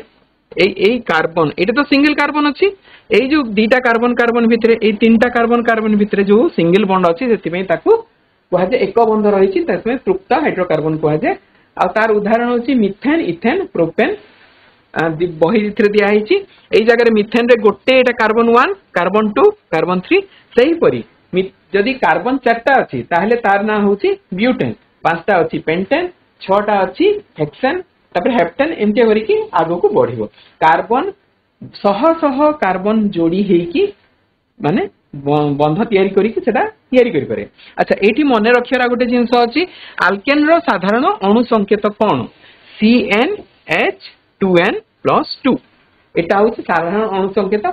[SPEAKER 1] এই এই কার্বন এটা তো সিঙ্গেল কার্বন ଅଛି এই ଯୋଉ ଦିଟା কার্বন কার্বন ভিতরে এই তিনটা কার্বন কার্বন ভিতরে ଯୋଉ সিঙ্গেল বন্ড ଅଛି ସେଥିପାଇଁ ତାକୁ କୁହାଯାଏ ଏକ ବନ୍ଧ ରହିଛି ସେଥିପାଇଁ ତୃପ୍ତ ହାଇଡ୍ରୋକାର୍ବନ କୁହାଯାଏ ଆଉ ତାର ଉଦାହରଣ ହେଉଛି ମିଥେନ ଇଥେନ ପ୍ରୋପେନ ବହି ଏଥିରେ ଦିଆହେଇଛି ଏଇ ଜାଗାରେ ମିଥେନରେ ଗୋଟେ ଏଇଟା carbon one carbon two carbon three ସେହିପରି ଯଦି କାର୍ବନ ଚାରିଟା ଅଛି ତାହେଲେ ତାର ନାଁ ହେଉଛି ବ୍ୟୁଟେନ୍ ପାଞ୍ଚଟା ଅଛି ପେଣ୍ଟେନ୍ ଛଅଟା ଅଛି ହେକ୍ସେନ୍ ତାପରେ ହେପ୍ଟେନ୍ ଏମିତିଆ କରିକି ଆଗକୁ ବଢିବ କାର୍ବନ ଶହ ଶହ କାର୍ବନ ଯୋଡି ହେଇକି ମାନେ ବନ୍ଧ ତିଆରି କରିକି ସେଟା ତିଆରି କରିପାରେ ଆଚ୍ଛା ଏଇଠି ମନେ ରଖିବାର ଗୋଟେ ଜିନିଷ ଅଛି ଆଲକେନର ସାଧାରଣ ଅଣୁ ସଂକେତ କ'ଣ C N H two N plus two এটা হচ্ছে সাধারণ অণুসংকেত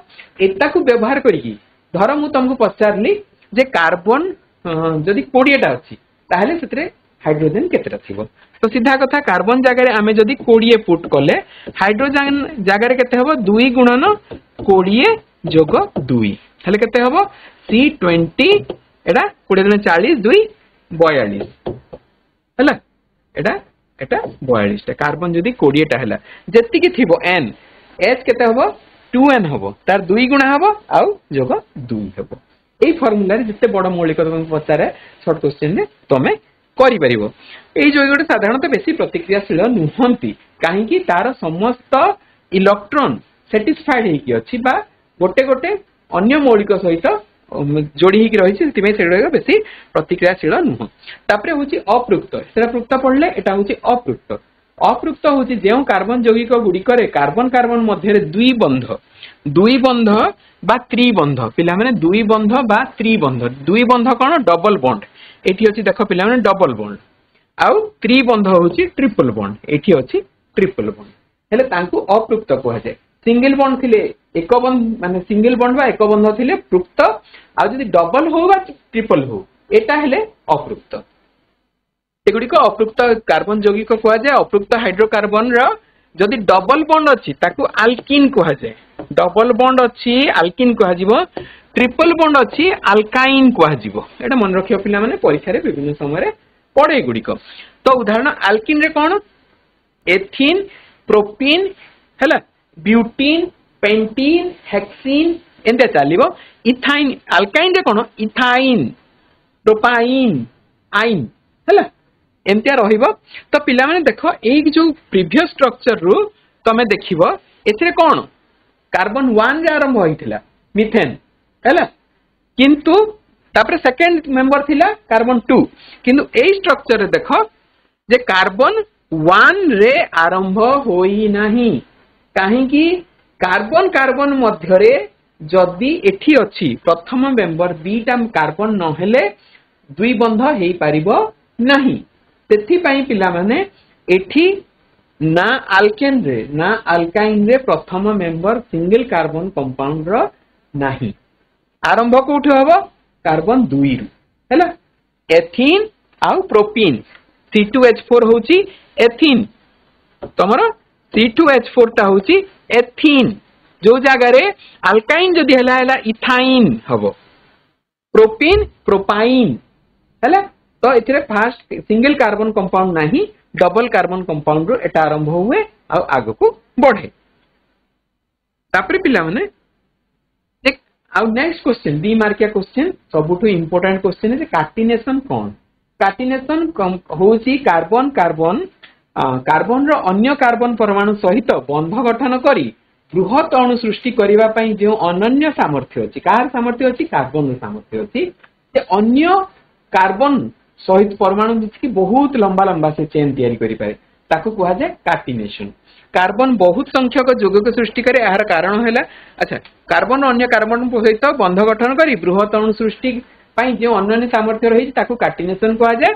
[SPEAKER 1] এটাকে ব্যবহার করিকি ধর মু তোমাকে পচারলি যে কার্বন যদি কোড়িয়েটা অছি তাহলে সেতরে হাইড্রোজেন କେତେଟା ଥିବ তো সিধা কথা কার্বন জায়গায় আমি যদি কোড়িয়ে পুট কলে হাইড্রোজেন জায়গায় কেতে হব দুই গুণন কোড়িয়ে যোগ দুই তাহলে কেতে হব সি টোয়েন্টি এটা কোড়িয়ে গুণ চাশ দুই বয়াল্লিশ হ্যাঁ এটা এটা বয়াল্লিশটা কার্বন যদি কোড়িয়েটা হল যেতিকি থিব এন এস কেতে হব টু এন হব তার দুই গুণা হব আউ যোগ দুই হব এই ফর্মুলার যেতে বড় মৌলিক পচারে শর্ট কোশ্চিন তুমি କରିପାରିବ ଏଇ ଯୌଗିକଟା ସାଧାରଣତଃ ବେଶୀ ପ୍ରତିକ୍ରିୟାଶୀଳ ନୁହନ୍ତି କାହିଁକି ତାର ସମସ୍ତ ଇଲେକ୍ଟ୍ରନ୍ ସାଟିସ୍ଫାଏଡ୍ ହେଇକି ଅଛି ବା ଗୋଟେ ଗୋଟେ ଅନ୍ୟ ମୌଳିକ ସହିତ ଯୋଡି ହେଇକି ରହିଛି ସେଥିପାଇଁ ସେଗୁଡିକ ବେଶୀ ପ୍ରତିକ୍ରିୟାଶୀଳ ନୁହଁ ତାପରେ ହଉଛି ଅପୃକ୍ତ ସେଟା ପୃକ୍ତ ପଢିଲେ ଏଟା ହଉଛି ଅପୃକ୍ତ ଅପୃକ୍ତ ହଉଛି ଯେଉଁ କାର୍ବନ ଯୌଗିକ ଗୁଡିକରେ କାର୍ବନ କାର୍ବନ ମଧ୍ୟରେ ଦୁଇ ବନ୍ଧ ଦୁଇ ବନ୍ଧ ବା ତ୍ରିବନ୍ଧ ପିଲାମାନେ ଦୁଇ ବନ୍ଧ ବା ତ୍ରିବନ୍ଧ ଦୁଇ ବନ୍ଧ କଣ ଡବଲ ବଣ୍ଡ এটি হচ্ছে দেখ পিলামানে ডবল বন্ড ଆଉ ତ୍ରିବନ୍ଧ ହେଉଛି ଟ୍ରିପଲ୍ ବଣ୍ଡ ଏଠି ଅଛି ଟ୍ରିପଲ୍ ବଣ୍ଡ ହେଲେ ତାଙ୍କୁ ଅପୃକ୍ତ କୁହାଯାଏ ସିଙ୍ଗିଲ ବଣ୍ଡ ଥିଲେ ଏକ ବନ୍ଧ ମାନେ ସିଙ୍ଗିଲ ବଣ୍ଡ ବା ଏକ ବନ୍ଧ ଥିଲେ ପୃକ୍ତ ଆଉ ଯଦି ଡବଲ ହଉ ବା ଟ୍ରିପଲ୍ ହଉ ଏଟା ହେଲେ ଅପୃକ୍ତ ଏଗୁଡ଼ିକ ଅପୃକ୍ତ କାର୍ବନ ଯୌଗିକ କୁହାଯାଏ ଅପୃକ୍ତ ହାଇଡ୍ରୋକାର୍ବନର যদি ଡବଲ ବଣ୍ଡ ଅଛି ତାକୁ ଆଲକିନ୍ କୁହାଯାଏ ଡବଲ ବଣ୍ଡ ଅଛି ଆଲକିନ୍ କୁହାଯିବ ଟ୍ରିପଲ ବଣ୍ଡ ଅଛି ଆଲକାଇନ୍ କୁହାଯିବ ଏଇଟା ମନେ ରଖିବ ପିଲାମାନେ ପରୀକ୍ଷାରେ ବିଭିନ୍ନ ସମୟରେ ପଡ଼େ ଏଗୁଡ଼ିକ ତ ଉଦାହରଣ ଆଲକିନ୍ରେ କ'ଣ ଏଥିନ୍ ପ୍ରୋପିନ୍ ହେଲା ବ୍ୟୁଟିନ୍ ପେଣ୍ଟିନ୍ ହେକ୍ସିନ୍ ଏମିତିଆ ଚାଲିବ ଇଥାଇନ୍ ଆଲକାଇନ୍ରେ କ'ଣ ଇଥାଇନ୍ ପ୍ରୋପାଇନ୍ ଆଇନ୍ ହେଲା ଏମିତିଆ ରହିବ ତ ପିଲାମାନେ ଦେଖ ଏଇ ଯୋଉ ପ୍ରିଭିୟସ ଷ୍ଟ୍ରକ୍ଚରରୁ ତମେ ଦେଖିବ ଏଥିରେ କ'ଣ କାର୍ବନ ୱାନ୍ରେ ଆରମ୍ଭ ହୋଇଥିଲା ମିଥେନ୍ ହେଲା କିନ୍ତୁ ତାପରେ ସେକେଣ୍ଡ ମେମ୍ବର ଥିଲା କାର୍ବନ ଟୁ କିନ୍ତୁ ଏଇ ଷ୍ଟ୍ରକ୍ଚରରେ ଦେଖ ଯେ କାର୍ବନ ୱାନ୍ରେ ଆରମ୍ଭ ହୋଇନାହିଁ କାହିଁକି কার্বন কার্বন ମଧ୍ୟରେ ଯଦି ଏଠି ଅଛି ପ୍ରଥମ ମେମ୍ବର ଦୁଇଟା কার্বন ନହେଲେ ଦୁଇ ବନ୍ଧ ହେଇପାରିବ ନାହିଁ ସେଥିପାଇଁ ପିଲାମାନେ ଏଠି ନା ଆଲକେନରେ ନା ଆଲକାଇନରେ ପ୍ରଥମ ମେମ୍ବର ସିଙ୍ଗଲ କାର୍ବନ କମ୍ପାଉଣ୍ଡର ନାହିଁ ଆରମ୍ଭ କୋଉଠୁ ହବ କାର୍ବନ ଦୁଇରୁ ହେଲା ଏଥିନ୍ ଆଉ propene C two H four ହେଉଛି ଏଥିନ୍ ତମର ସି ଟୁ ଏଚ୍ ଫୋର୍ଟା ହେଉଛି ଏଥିନ୍ ଯୋଉ ଜାଗାରେ ଆଲକାଇନ୍ ଯଦି ହେଲା ହେଲା ଇଥାଇନ୍ ହବ ପ୍ରୋପିନ୍ ପ୍ରୋପାଇନ୍ ହେଲା ତ ଏଥିରେ ଫାର୍ଷ୍ଟ ସିଙ୍ଗଲ କାର୍ବନ କମ୍ପାଉଣ୍ଡ ନାହିଁ ଡବଲ କାର୍ବନ କମ୍ପାଉଣ୍ଡରୁ ଏଟା ଆରମ୍ଭ ହୁଏ ଆଉ ଆଗକୁ ବଢେ ତାପରେ ପିଲାମାନେ ଆଉ ନେକ୍ସଟ କ୍ୱେଶ୍ଚିନ୍ ଦି ମାର୍କିଆ କ୍ୱେଶ୍ଚିନ୍ ସବୁଠୁ ଇମ୍ପୋର୍ଟାଣ୍ଟ କ୍ୱେଶ୍ଚିନ୍ ଯେ କାର୍ଟିନେସନ୍ କ'ଣ କାର୍ଟିନେସନ୍ ହେଉଛି କାର୍ବନ କାର୍ବନ କାର୍ବନର ଅନ୍ୟ କାର୍ବନ ପରମାଣୁ ସହିତ ବନ୍ଧ ଗଠନ କରି ବୃହତ ଅଣୁ ସୃଷ୍ଟି କରିବା ପାଇଁ ଯେଉଁ ଅନନ୍ୟ ସାମର୍ଥ୍ୟ ଅଛି କାହାର ସାମର୍ଥ୍ୟ ଅଛି କାର୍ବନର ସାମର୍ଥ୍ୟ ଅଛି ସେ ଅନ୍ୟ କାର୍ବନ ସହିତ ପରମାଣୁ ମିଶିକି ବହୁତ ଲମ୍ବା ଲମ୍ବା ସେ ଚେନ୍ ତିଆରି କରିପାରେ ତାକୁ କୁହାଯାଏ କାର୍ଟିନେସନ୍ କାର୍ବନ ବହୁତ ସଂଖ୍ୟକ ଯୋଗକୁ ସୃଷ୍ଟି କରେ ଏହାର କାରଣ ହେଲା ଆଚ୍ଛା କାର୍ବନ ଅନ୍ୟ କାର୍ବନ ସହିତ ବନ୍ଧ ଗଠନ କରି ବୃହତ ଅଣୁ ସୃଷ୍ଟି ପାଇଁ ଯେଉଁ ଅନ୍ୟାନ୍ୟ ସାମର୍ଥ୍ୟ ରହିଛି ତାକୁ କାର୍ଟିନେସନ୍ କୁହାଯାଏ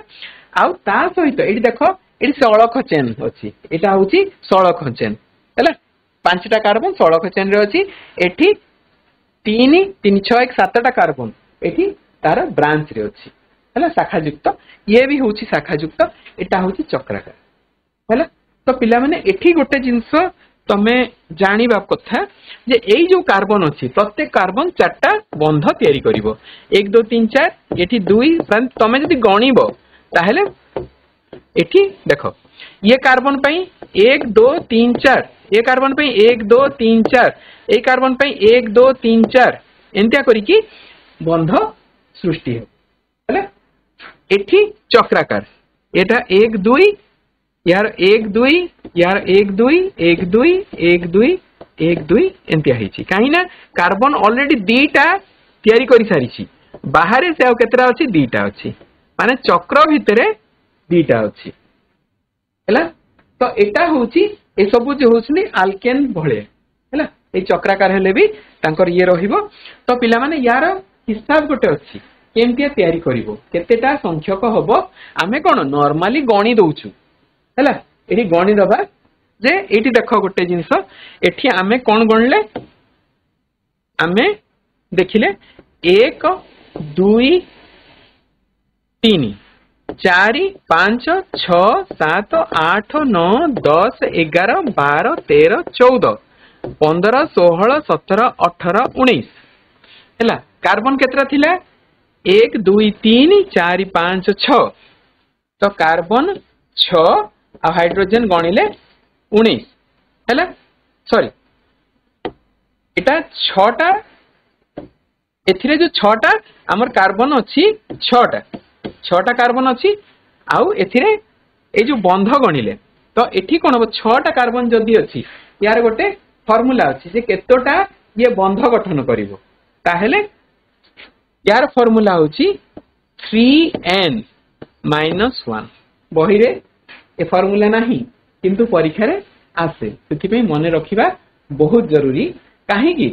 [SPEAKER 1] ଆଉ ତା ସହିତ ଏଠି ଦେଖ ଏଠି ସଳଖ ଚେନ୍ ଅଛି ଏଇଟା ହଉଛି ସଳଖ ଚେନ୍ ହେଲା ପାଞ୍ଚଟା କାର୍ବନ ସଳଖ ଚେନ୍ରେ ଅଛି ଏଠି ତିନି ତିନି ଛଅ ଏକ ସାତଟା କାର୍ବନ ଏଠି ତାର ବ୍ରାଞ୍ଚରେ ଅଛି है शाखा युक्त ये भी हूँ शाखाजुक्त यहाँ हूँ चक्राकार है तो पाने गोटे जिनस तुम्हें जाणी कथा जे यही जो कार्बन अच्छी प्रत्येक कार्बन चार्टा बंध तैयारी या एक दो तीन चार ये दुई तुम्हें जब गणब ताल देख ये कार्बन पर एक दो तीन चार ये कार्बन पर एक दो तीन चार ये कार्बन पर एक दो तीन चार एमती करी बंध सृष्टि है ना একটি চক্রাকার এটা এক দুই ইয়ার এক দুই ইয়ার এক দুই এক দুই এক দুই এক দুই ଏମିତିଆ ହେଇଛି କାହିଁକି ନା କାର୍ବନ ଅଲରେଡି ଦିଟା ତିଆରି କରିସାରିଛି ବାହାରେ ସେ ଆଉ କେତେଟା ଅଛି ଦିଟା ଅଛି ମାନେ ଚକ୍ର ଭିତରେ ଦିଟା ଅଛି ହେଲା ତ ଏଟା ହଉଛି ଏସବୁ ଯୋଉ ହଉଛନ୍ତି ଆଲକେନ୍ ଭଳିଆ ହେଲା ଏଇ ଚକ୍ରାକାର ହେଲେ ବି ତାଙ୍କର ଇଏ ରହିବ ତ ପିଲାମାନେ ୟାର ହିସାବ ଗୋଟେ ଅଛି কেমিয়া তৈরি করব কেতেটা সংখ্যক হব আমি কোণ নর্মালি গণি দৌছু হল এটি গণি দেবা যে এইটি দেখ গোটে জিনিস এটি আমি কোণ গণলে আমি দেখিলে এক দুই তিন চারি পাঁচ ছ সাত আঠ নয় দশ এগার বার তের চৌদ পনেরো ষোহল সতের অঠর উনিশ ହେଲା କାର୍ବନ କେତେଟା ଥିଲା एक दुई तीन चार पाँच छ तो कार्बन छ आ हाइड्रोजेन गणिले उन्नीस है सरी এটা ছটা এথিরে যে ছটা আমার কার্বন অছি ছটা ছটা কার্বন অছি আউ এথিরে এই যে বন্ধ গণিলে তো এটি কোন হব ছটা কার্বন যদি অছি ইয়ার গোটে ফর্মুলা অছি যে কেতোটা ইয়ে বন্ধ গঠন করিব তাহলে यार फर्मूला হচ্ছে 3n -1 বহিরে এ ফর্মুলা নাহি কিন্তু পরীক্ষায় আসে সেতিপাই মনে রাখিবা বহুত জরুরি কাহিকি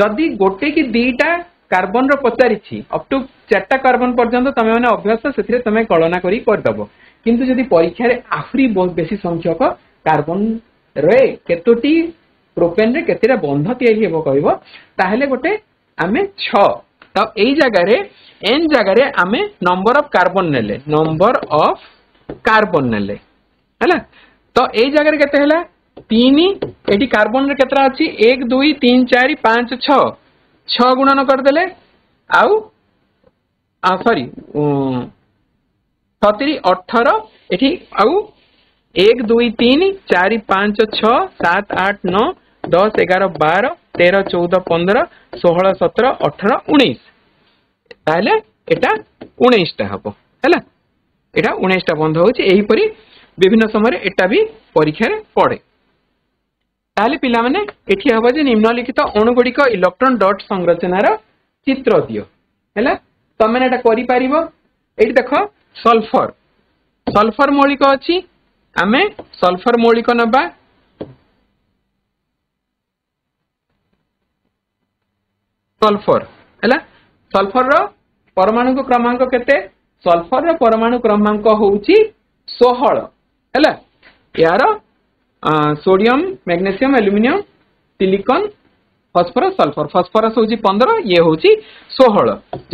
[SPEAKER 1] যদি গোটে কি দুইটা কার্বন র পচারিছি অপ টু চারটা কার্বন পর্যন্ত তুমি মানে অভ্যস্ত সেতিরে তুমি কল্পনা করি করদব কিন্তু যদি পরীক্ষায় আহুরি বহুত বেশি সংখ্যক কার্বন রে কেতোটি প্রোপেন রে কেতেটা বন্ধ তৈরি হব কইব তাহলে গোটে আমি 6 ତ ଏଇ ଜାଗାରେ ଏନ୍ ଜାଗାରେ ଆମେ ନମ୍ବର ଅଫ୍ କାର୍ବନ ନେଲେ ନମ୍ବର ଅଫ୍ କାର୍ବନ ନେଲେ ହେଲା ତ ଏଇ ଜାଗାରେ କେତେ ହେଲା ତିନି ଏଠି କାର୍ବନରେ କେତେଟା ଅଛି ଏକ ଦୁଇ ତିନି ଚାରି ପାଞ୍ଚ ଛଅ ଛଅ ଗୁଣନ କରିଦେଲେ ଆଉ ସରି ସତୁରି ଅଠର ଏଠି ଆଉ ଏକ ଦୁଇ ତିନି ଚାରି ପାଞ୍ଚ ଛଅ ସାତ ଆଠ ନଅ ଦଶ ଏଗାର ବାର ତେର ଚଉଦ ପନ୍ଦର ଷୋହଳ ସତର ଅଠର ଉଣେଇଶ ତାହେଲେ ଏଟା ଉଣେଇଶଟା ହବ ହେଲା ଏଇଟା ଉଣେଇଶଟା ବନ୍ଧ ହେଉଛି ଏହିପରି ବିଭିନ୍ନ ସମୟରେ ଏଟା ବି ପରୀକ୍ଷାରେ ପଡ଼େ ତାହେଲେ ପିଲାମାନେ ଏଠି ହବ ଯେ ନିମ୍ନଲିଖିତ ଅଣୁଗୁଡ଼ିକ ଇଲେକ୍ଟ୍ରୋନ୍ ଡଟ୍ ସଂରଚନାର ଚିତ୍ର ଦିଅ ହେଲା ତମେ ଏଟା କରିପାରିବ ଏଇଠି ଦେଖ ସଲଫର ସଲଫର ମୌଳିକ ଅଛି ଆମେ ସଲଫର ମୌଳିକ ନେବା सल्फर है सल्फर परमाणु क्रमांक के सल्फर रमाणु क्रमांक हूँ षोह है यार sodium magnesium aluminium silicon phosphorus sulphur phosphorus हूँ पंद्रह ये हूँ षोह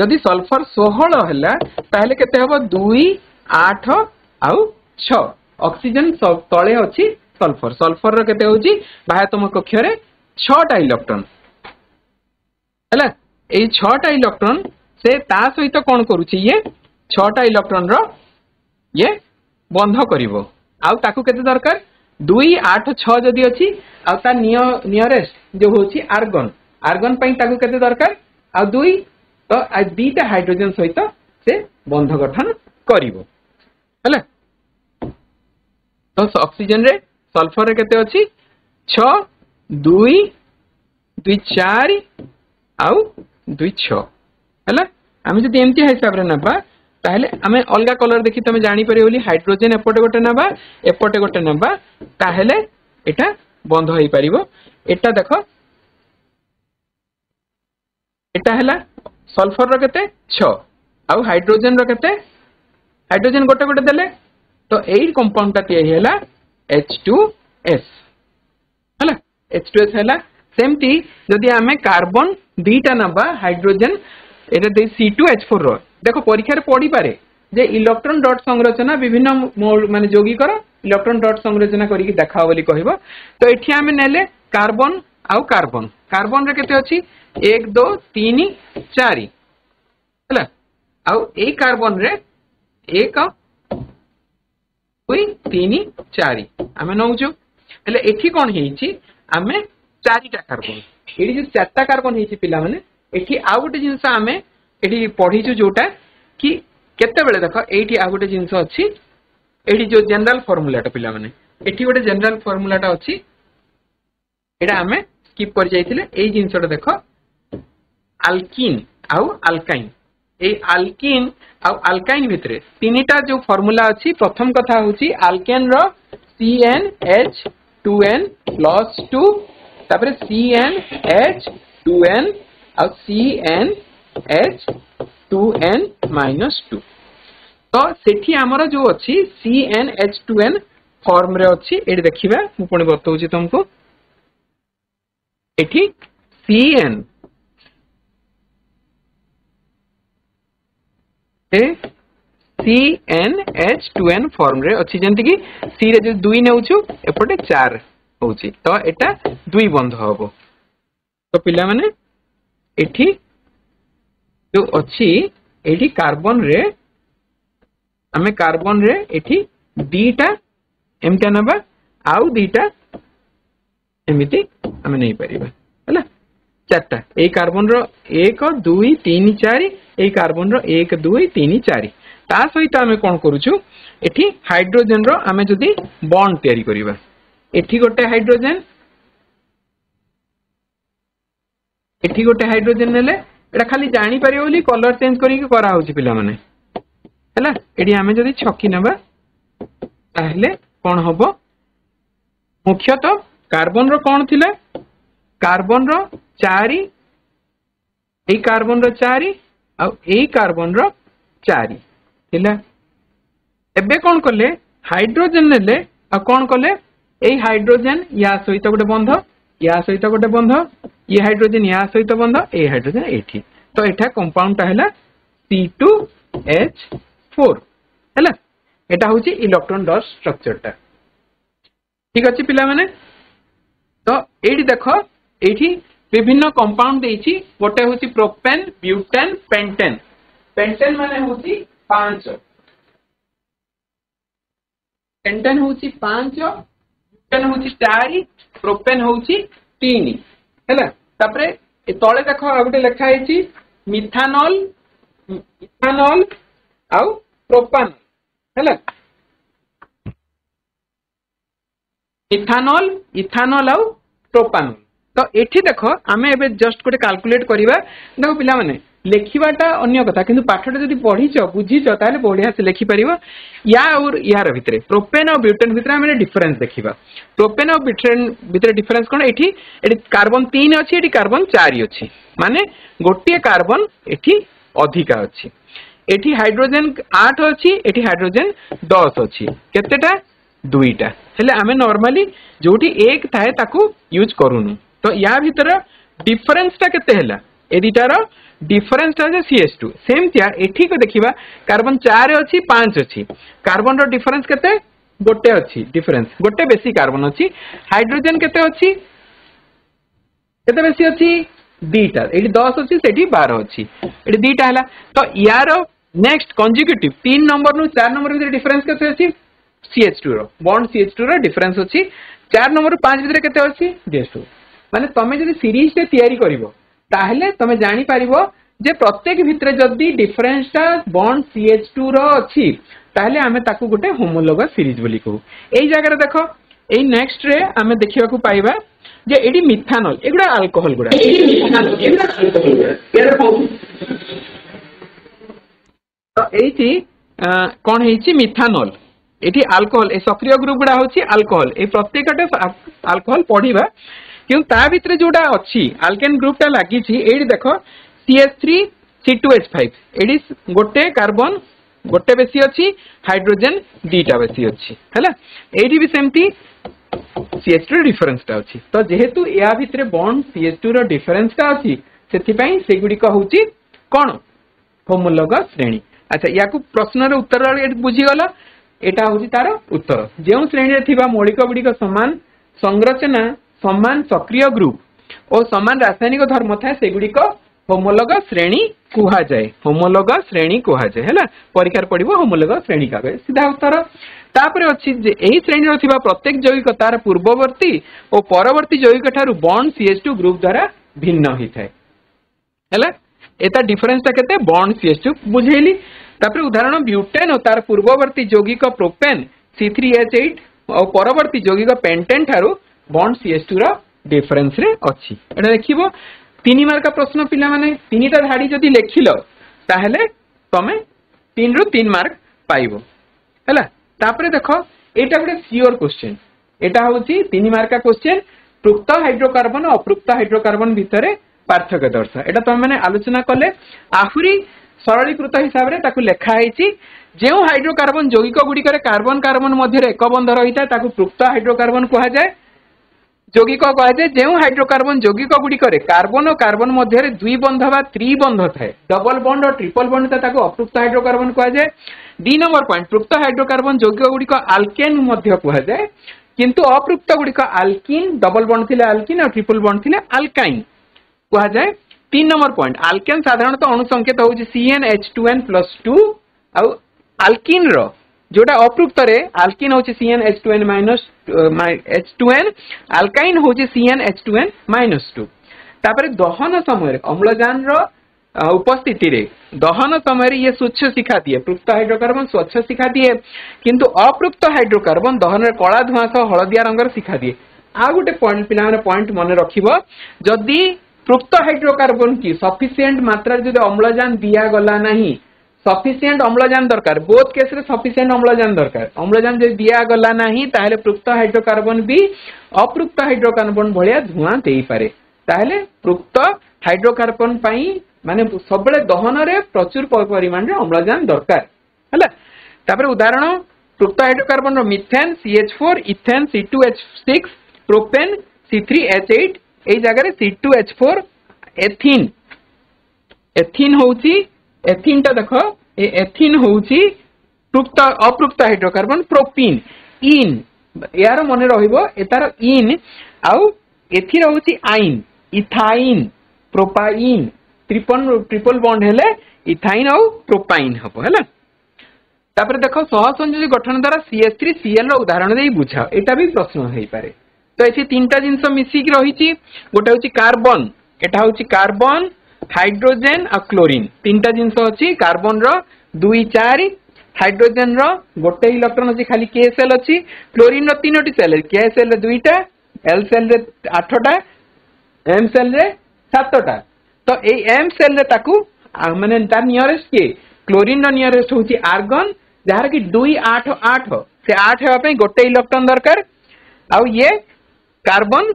[SPEAKER 1] जदि सल्फर षोह है के दुई आठ आउ छ ऑक्सीजन तले अच्छी सल्फर सल्फर के बहत्तम कक्ष छटा इलेक्ट्रोन ହେଲା ଏଇ ଛଅଟା ଇଲେକ୍ଟ୍ରନ ସେ ତା ସହିତ କ'ଣ କରୁଛି ଇଏ ଛଅଟା ଇଲେକ୍ଟ୍ରନର ଇଏ ବନ୍ଧ କରିବ ଆଉ ତାକୁ କେତେ ଦରକାର ଦୁଇ ଆଠ ଛଅ ଯଦି ଅଛି ଆଉ ତା ନିୟରେଷ୍ଟ ଯୋଉ ହେଉଛି ଆର୍ଗନ ଆର୍ଗନ ପାଇଁ ତାକୁ କେତେ ଦରକାର ଆଉ ଦୁଇ ତ ଦିଟା ହାଇଡ୍ରୋଜେନ ସହିତ ସେ ବନ୍ଧ ଗଠନ କରିବ ହେଲା ତ ଅକ୍ସିଜେନରେ ସଲଫରରେ କେତେ ଅଛି ଛଅ ଦୁଇ ଦୁଇ ଚାରି ଆଉ ଦୁଇ ଛଅ ହେଲା ଆମେ ଯଦି ଏମିତି ହିସାବରେ ନେବା ତାହେଲେ ଆମେ ଅଲଗା କଲର ଦେଖି ତମେ ଜାଣିପାରିବ ବୋଲି ହାଇଡ୍ରୋଜେନ୍ ଏପଟେ ଗୋଟେ ନେବା ଏପଟେ ଗୋଟେ ନେବା ତାହେଲେ ଏଟା ବନ୍ଧ ହେଇପାରିବ ଏଟା ଦେଖ ଏଟା ହେଲା ସଲଫରର କେତେ ଛଅ ଆଉ ହାଇଡ୍ରୋଜେନର କେତେ ହାଇଡ୍ରୋଜେନ୍ ଗୋଟେ ଗୋଟେ ଦେଲେ ତ ଏଇ କମ୍ପାଉଣ୍ଡଟା ତିଆରି ହେଲା ଏଚ୍ ଟୁ ଏସ୍ ହେଲା ଏଚ୍ ଟୁ ଏସ୍ ହେଲା ସେମିତି ଯଦି ଆମେ କାର୍ବନ দুইটা নেবা হাইড্রোজেন এটা দিয়ে সি টু এইচ ফোর দেখো পরীক্ষার পড়িপারে যে ইলেকট্রন ডট সংরচনা বিভিন্ন মানে যৌগিকর ইলেকট্রন ডট সংরচনা করি দেখাও বলি কহব তো এটি আমি নেলে কার্বন আউ কার্বন কার্বন রে কেতে অছি 1 2 3 4 হলা আউ এই কার্বন রে 1 2 3 4 আমি নউছো એટલે এটি কোন হেইছি আমি চারিটা কার্বন ଏଠି ଯୋଉ ଶ୍ଵେତାକାର କ'ଣ ହେଇଛି ପିଲାମାନେ ଏଠି ଆଉ ଗୋଟେ ଜିନିଷ ଆମେ ଏଠି ପଢିଛୁ ଯୋଉଟା କି କେତେବେଳେ ଦେଖ ଏଇଠି ଆଉ ଗୋଟେ ଜିନିଷ ଅଛି ଏଠି ଯୋଉ ଜେନେରାଲ ଫର୍ମୁଲାଟା ପିଲାମାନେ ଏଠି ଗୋଟେ ଜେନେରାଲ ଫର୍ମୁଲାଟା ଅଛି ଏଇଟା ଆମେ ସ୍କିପ୍ କରିଯାଇଥିଲେ ଏଇ ଜିନିଷଟା ଦେଖ ଆଲକିନ୍ ଆଉ ଆଲକାଇନ୍ এই আলকিন ଆଉ আলকাইন ভিতরে তিনটা যে ফর্মুলা আছে প্রথম কথা হচ্ছে আলকেন র CnH2n 2 তারপরে C N H two N আর C N H two N minus two ତ ସେଠି ଆମର ଯୋଉ ଅଛି C N H two N ଫର୍ମରେ ଅଛି ଏଠି ଦେଖିବା ମୁଁ ପୁଣି ବତଉଛି ତମକୁ ଏଠି C N C N H two N ଫର୍ମରେ ଅଛି ଯେମିତିକି ସିରେ ଯୋଉ ଦୁଇ ନେଉଛୁ ଏପଟେ ଚାରି হচ্ছে তো এটা দুই বন্ধ হব তো পিলামানে এটি जो अच्छी এটি কার্বন রে আমি কার্বন রে এটি দুইটা এমতি নেবা আউ দুইটা এমিতি আমি নেই পারিবা হলা চারটা এই কার্বন র 1 2 3 4 এই কার্বন র 1 2 3 4 তা সহিত আমি কোন করুছু এটি হাইড্রোজেন র আমি যদি বন্ড তৈরি করিবা ଏଠି ଗୋଟେ ହାଇଡ୍ରୋଜେନ ଏଠି ଗୋଟେ ହାଇଡ୍ରୋଜେନ ନେଲେ ଏଇଟା ଖାଲି ଜାଣିପାରିବ ବୋଲି କଲର ଚେଞ୍ଜ କରିକି କରାହଉଛି ପିଲାମାନେ ହେଲା ଏଠି ଆମେ ଯଦି ଛକି ନେବା ତାହେଲେ କ'ଣ ହବ ମୁଖ୍ୟତଃ କାର୍ବନର କ'ଣ ଥିଲା କାର୍ବନର ଚାରି ଏଇ କାର୍ବନର ଚାରି ଆଉ ଏଇ କାର୍ବନର ଚାରି ଥିଲା ଏବେ କ'ଣ କଲେ ହାଇଡ୍ରୋଜେନ ନେଲେ ଆଉ କ'ଣ କଲେ ଏଇ ହାଇଡ୍ରୋଜେନ୍ ୟା ସହିତ ଗୋଟେ ବନ୍ଧ ୟା ସହିତ ଗୋଟେ ବନ୍ଧ ଇଏ ହାଇଡ୍ରୋଜେନ୍ ୟା ସହିତ ବନ୍ଧ ଏଇ ହାଇଡ୍ରୋଜେନ୍ ଏଇଠି ତ ଏଠା କମ୍ପାଉଣ୍ଡଟା ହେଲା ସି ଟୁ ଏଚ୍ ଫୋର୍ ହେଲା এটা হচ্ছে ইলেকট্রন ডট স্ট্রকচরটা ঠিক আছে পিলা মানে তো এইটি দেখ এইটি বিভিন্ন কম্পাউন্ড দিয়েছি গোটে হচ্ছে প্রোপেন বিউটেন পেন্টেন পেন্টেন মানে হচ্ছে পাঁচ পেন্টেন হচ্ছে পাঁচ প্রোপেন হচ্ছে চারি প্রোপেন হচ্ছে তিন হ্যাঁ তাপরে তলে দেখ গোটে লেখা হয়েছি মিথানল ইথানল আউ প্রোপানল হ্যাঁ ইথানল ইথানল আউ প্রোপানল তো এটি দেখ আমি এবে জস্ট গোটে কালকুলেট করিবা দেখো পিলামানে লেখিবাটা অন্য কথা কিন্তু পাঠটা যদি পড়িছ বুঝিছ তাহলে বঢ়িয়া সে লেখিপারিব ইয়া আর ইয়ার ভিতরে প্রোপেন আর বিউটেন ভিতরে আমি ডিফরেন্স দেখিবা প্রোপেন আর বিউটেন ভিতরে ডিফরেন্স কোন এটি এটি কার্বন 3 আছে এটি কার্বন 4 আছে মানে গোটিয়ে কার্বন এটি অধিকা আছে এটি হাইড্রোজেন 8 আছে এটি হাইড্রোজেন 10 আছে কেতেটা দুইটা হলে আমি নরমালি যোটি 1 থাকে তাকু ইউজ করুনু तो या भर डिफरेन्सटा के दिटार difference C S two same को देखा कार्बन चार अच्छी पांच अच्छी कार्बन रिफरेन्स के गोटे अच्छी डिफरेन्स गोटे बेस कार्बन अच्छी हाइड्रोजेन के बेस अच्छी दिटा ये दस अच्छी बार अच्छी दिटा है तो यार नेक्स्ट कंजिक्यूट तीन नंबर नु चार नंबर भर डिफरेन्स के सी एच टू रिफरेन्स अच्छी चार नंबर पांच भाई के डीएस टू ମାନେ ତମେ ଯଦି ସିରିଜଟେ ତିଆରି କରିବ ତାହେଲେ ତମେ ଜାଣିପାରିବ ଯେ ପ୍ରତ୍ୟେକ ଭିତରେ ଯଦି ଡିଫରେନ୍ସଟା ବଣ୍ଡ ସିଏଚ୍ ଟୁ ର ଅଛି ତାହେଲେ ଆମେ ତାକୁ ଗୋଟେ ହୋମୋଲୋଗା ସିରିଜ ବୋଲି କହୁ ଏଇ ଜାଗାରେ ଦେଖ ଏଇ ନେକ୍ସଟରେ ଆମେ ଦେଖିବାକୁ ପାଇବା ଯେ ଏଠି ମିଥାନଲ ଏଗୁଡା ଆଲକୋହଲ ଗୁଡା ତ ଏଇଠି କଣ ହେଇଛି ମିଥାନଲ ଏଠି ଆଲକୋହଲ ଏ ସକ୍ରିୟ ଗ୍ରୁପ ଗୁଡା ହଉଛି ଆଲକୋହଲ ଏଇ ପ୍ରତ୍ୟେକଟା ଆଲକୋହଲ ପଢିବା କିନ୍ତୁ ତା ଭିତରେ ଯୋଉଟା ଅଛି ଆଲକେନ୍ ଗ୍ରୁପଟା ଲାଗିଛି ଏଇଠି ଦେଖ CS three C two H five ଏଇଠି ଗୋଟେ କାର୍ବନ ଗୋଟେ ବେଶୀ ଅଛି ହାଇଡ୍ରୋଜେନ୍ ଦୁଇଟା ବେଶୀ ଅଛି ହେଲା ଏଇଠି ବି ସେମିତି ସିଏସ୍ ଟୁ ଡିଫରେନ୍ସଟା ଅଛି ତ ଯେହେତୁ ଏହା ଭିତରେ ବଣ୍ଡ ସିଏସ୍ ଟୁର ଡିଫରେନ୍ସଟା ଅଛି ସେଥିପାଇଁ ସେଗୁଡ଼ିକ ହେଉଛି କ'ଣ ହୋମୋଲୋଗ ଶ୍ରେଣୀ ଆଚ୍ଛା ୟାକୁ ପ୍ରଶ୍ନର ଉତ୍ତର ବୁଝିଗଲ এটা হচ্ছে তার উত্তর যে শ্রেণীর মৌলিক গুড়ি সমান সংরচনা समान सक्रिय ग्रुप और समान रासायनिक धर्म था सेगुड़ी को श्रेणी कहा जाए होमोलग श्रेणी कह जाए है परीक्षार पड़ होमोलग श्रेणी कह सीधा उत्तर तापर अच्छी श्रेणी रहा प्रत्येक जैविक तार पूर्ववर्ती और परवर्ती जैविक ठार bond C H two group द्वारा भिन्न होता है यार डिफरेन्स सी एच टू बुझेली उदाहरण ब्यूटेन और तार पूर्ववर्ती जौगिक propane C three H eight और परवर्ती जौगिक पेन्टेन ठार्ज বন্ড সিএস2 ର ଡିଫରେନ୍ସ ରେ ଅଛି ଏଟା ଦେଖିବ ତିନି ମାର୍କ ପ୍ରଶ୍ନ ପିଲାମାନେ ତିନିଟା ଧାଡି ଯଦି ଲେଖିଲ ତାହେଲେ ତମେ ତିନିରୁ ତିନି ମାର୍କ ପାଇବ ହେଲା ତାପରେ ଦେଖ ଏଇଟା ଗୋଟେ ସିଓର କୋଶ୍ଚିନ୍ ଏଇଟା ହଉଛି ତିନି ମାର୍କା କୋଶ୍ଚିନ୍ ପୃକ୍ତ ହାଇଡ୍ରୋକାର୍ବନ ଅପୃକ୍ତ ହାଇଡ୍ରୋକାର୍ବନ ଭିତରେ ପାର୍ଥକ୍ୟ ଦର୍ଶାଅ ଏଇଟା ତମେମାନେ ଆଲୋଚନା କଲେ ଆହୁରି ସରଳୀକୃତ ହିସାବରେ ତାକୁ ଲେଖା ହେଇଛି ଯେଉଁ ହାଇଡ୍ରୋକାର୍ବନ ଯୌଗିକ ଗୁଡ଼ିକରେ କାର୍ବନ କାର୍ବନ ମଧ୍ୟରେ ଏକ ବନ୍ଧ ରହିଥାଏ ତାକୁ ପୃକ୍ତ ହାଇଡ୍ରୋକାର୍ବନ କୁହାଯାଏ যৌগিক কুহযায়ে যে হাইড্রোকার্বন যৌগিক গুড়িকরে কার্বন ও কার্বন মধ্যে দুই বন্ধ বা ত্রিবন্ধ থাকে ডবল বন্ড ও ট্রিপল বন্ড তাকে অপ্রুক্ত হাইড্রোকার্বন কুহযায়ে দুই নম্বর পয়েন্ট প্রুক্ত হাইড্রোকার্বন যৌগিক গুড়ি আলকেন মধ্যে কুহযায়ে কিন্তু অপ্রুক্ত গুড়িক আলকিন ডবল বন্ড থিলে আলকিন আর ট্রিপল বন্ড থিলে আলকাইন কুহযায়ে তিন নম্বর পয়েন্ট আলকেন সাধারণত অনুসংকেত হচ্ছে C N H two N plus two alkene র जोटा अपरूप तरे आल्किन होचे CnH2n माइनस H2n आल्काइन होचे CnH2n माइनस 2 तापर दहन समय रे अम्लजान रो উপস্থিতি রে দহন সময় ইয়ে স্বচ্ছ শিখা দিয়ে পৃক্ত হাইড্রোকার্বন স্বচ্ছ শিখা দিয়ে কিন্তু অপৃক্ত হাইড্রোকার্বন দহনের কলা ধূয়া সহ হলদিয়া রঙর শিখা দিয়ে ଆଉ ଗୋଟେ ପଏଣ୍ଟ ପିଲାମାନେ ପଏଣ୍ଟ ମନେ ରଖିବ ଯଦି ପୃକ୍ତ ହାଇଡ୍ରୋକାର୍ବନ କି ସଫିସିଏଣ୍ଟ ମାତ୍ରାରେ ଯଦି ଅମ୍ଳଜାନ ଦିଆଗଲା ନାହିଁ সফিসিয়েন্ট অম্লজান দরকার বোধ কেসরে সফিসিয়েন্ট অম্লজান দরকার অম্লজান যদি দিয়াগলা না তাহলে প্রুক্ত হাইড্রোকার্বন বি অপ্রুক্ত হাইড্রোকার্বন ভা ধূয়া দেইপারে তাহলে প্রুক্ত হাইড্রোকার্বন পাই মানে সবুলে দহনরে প্রচুর পরিমাণে অম্লজান দরকার হল তাপরে উদাহরণ প্রুক্ত hydrocarbon methane C H four ethane C two H six propane C three H eight এই জায়গায় C two H four ethene ethene হচ্ছে ଏଥିନ୍ଟା ଦେଖ ଏ ଏଥିନ୍ ହେଉଛି ପୃକ୍ତ ଅପୃକ୍ତ ହାଇଡ୍ରୋକାର୍ବନ ପ୍ରୋପିନ୍ ଇନ୍ ଏହାର ମନେ ରହିବ ଏ ତାର ଇନ୍ ଆଉ ଏଥି ରହୁଛି ଆଇନ୍ ethyne propyne triple triple bond ହେଲେ ଇଥାଇନ୍ ଆଉ ପ୍ରୋପାଇନ୍ ହବ ହେଲା ତାପରେ ଦେଖ ସହସଂଯୋଜୀ ଗଠନ ଦ୍ୱାରା ସିଏସ୍ ଥ୍ରୀ ସିଏଲ୍ ର ଉଦାହରଣ ଦେଇ ବୁଝାଅ ଏଇଟା ବି ପ୍ରଶ୍ନ ହେଇପାରେ ତ ଏଠି ତିନିଟା ଜିନିଷ ମିଶିକି ରହିଛି ଗୋଟେ ହେଉଛି କାର୍ବନ ଏଟା ହେଉଛି କାର୍ବନ ହାଇଡ୍ରୋଜେନ୍ ଆଉ କ୍ଲୋରିନ୍ ତିନିଟା ଜିନିଷ ଅଛି କାର୍ବନର ଦୁଇ ଚାରି ହାଇଡ୍ରୋଜେନ୍ର ଗୋଟେ ଇଲେକ୍ଟ୍ରନ୍ ଅଛି ଖାଲି କେ ସେଲ୍ ଅଛି କ୍ଲୋରିନ୍ର ତିନୋଟି ସେଲ୍ କେ ସେଲ୍ରେ ଦୁଇଟା ଏଲ୍ ସେଲ୍ରେ ଆଠଟା ଏମ୍ ସେଲ୍ରେ ସାତଟା ତ ଏଇ ଏମ୍ ସେଲ୍ରେ ତାକୁ ମାନେ ତା ନିୟରେଷ୍ଟ କିଏ କ୍ଲୋରିନ୍ର ନିୟରେଷ୍ଟ ହେଉଛି ଆର୍ଗନ୍ ଯାହାର କି ଦୁଇ ଆଠ ଆଠ ସେ ଆଠ ହେବା ପାଇଁ ଗୋଟେ ଇଲେକ୍ଟ୍ରନ୍ ଦରକାର ଆଉ ଇଏ କାର୍ବନ୍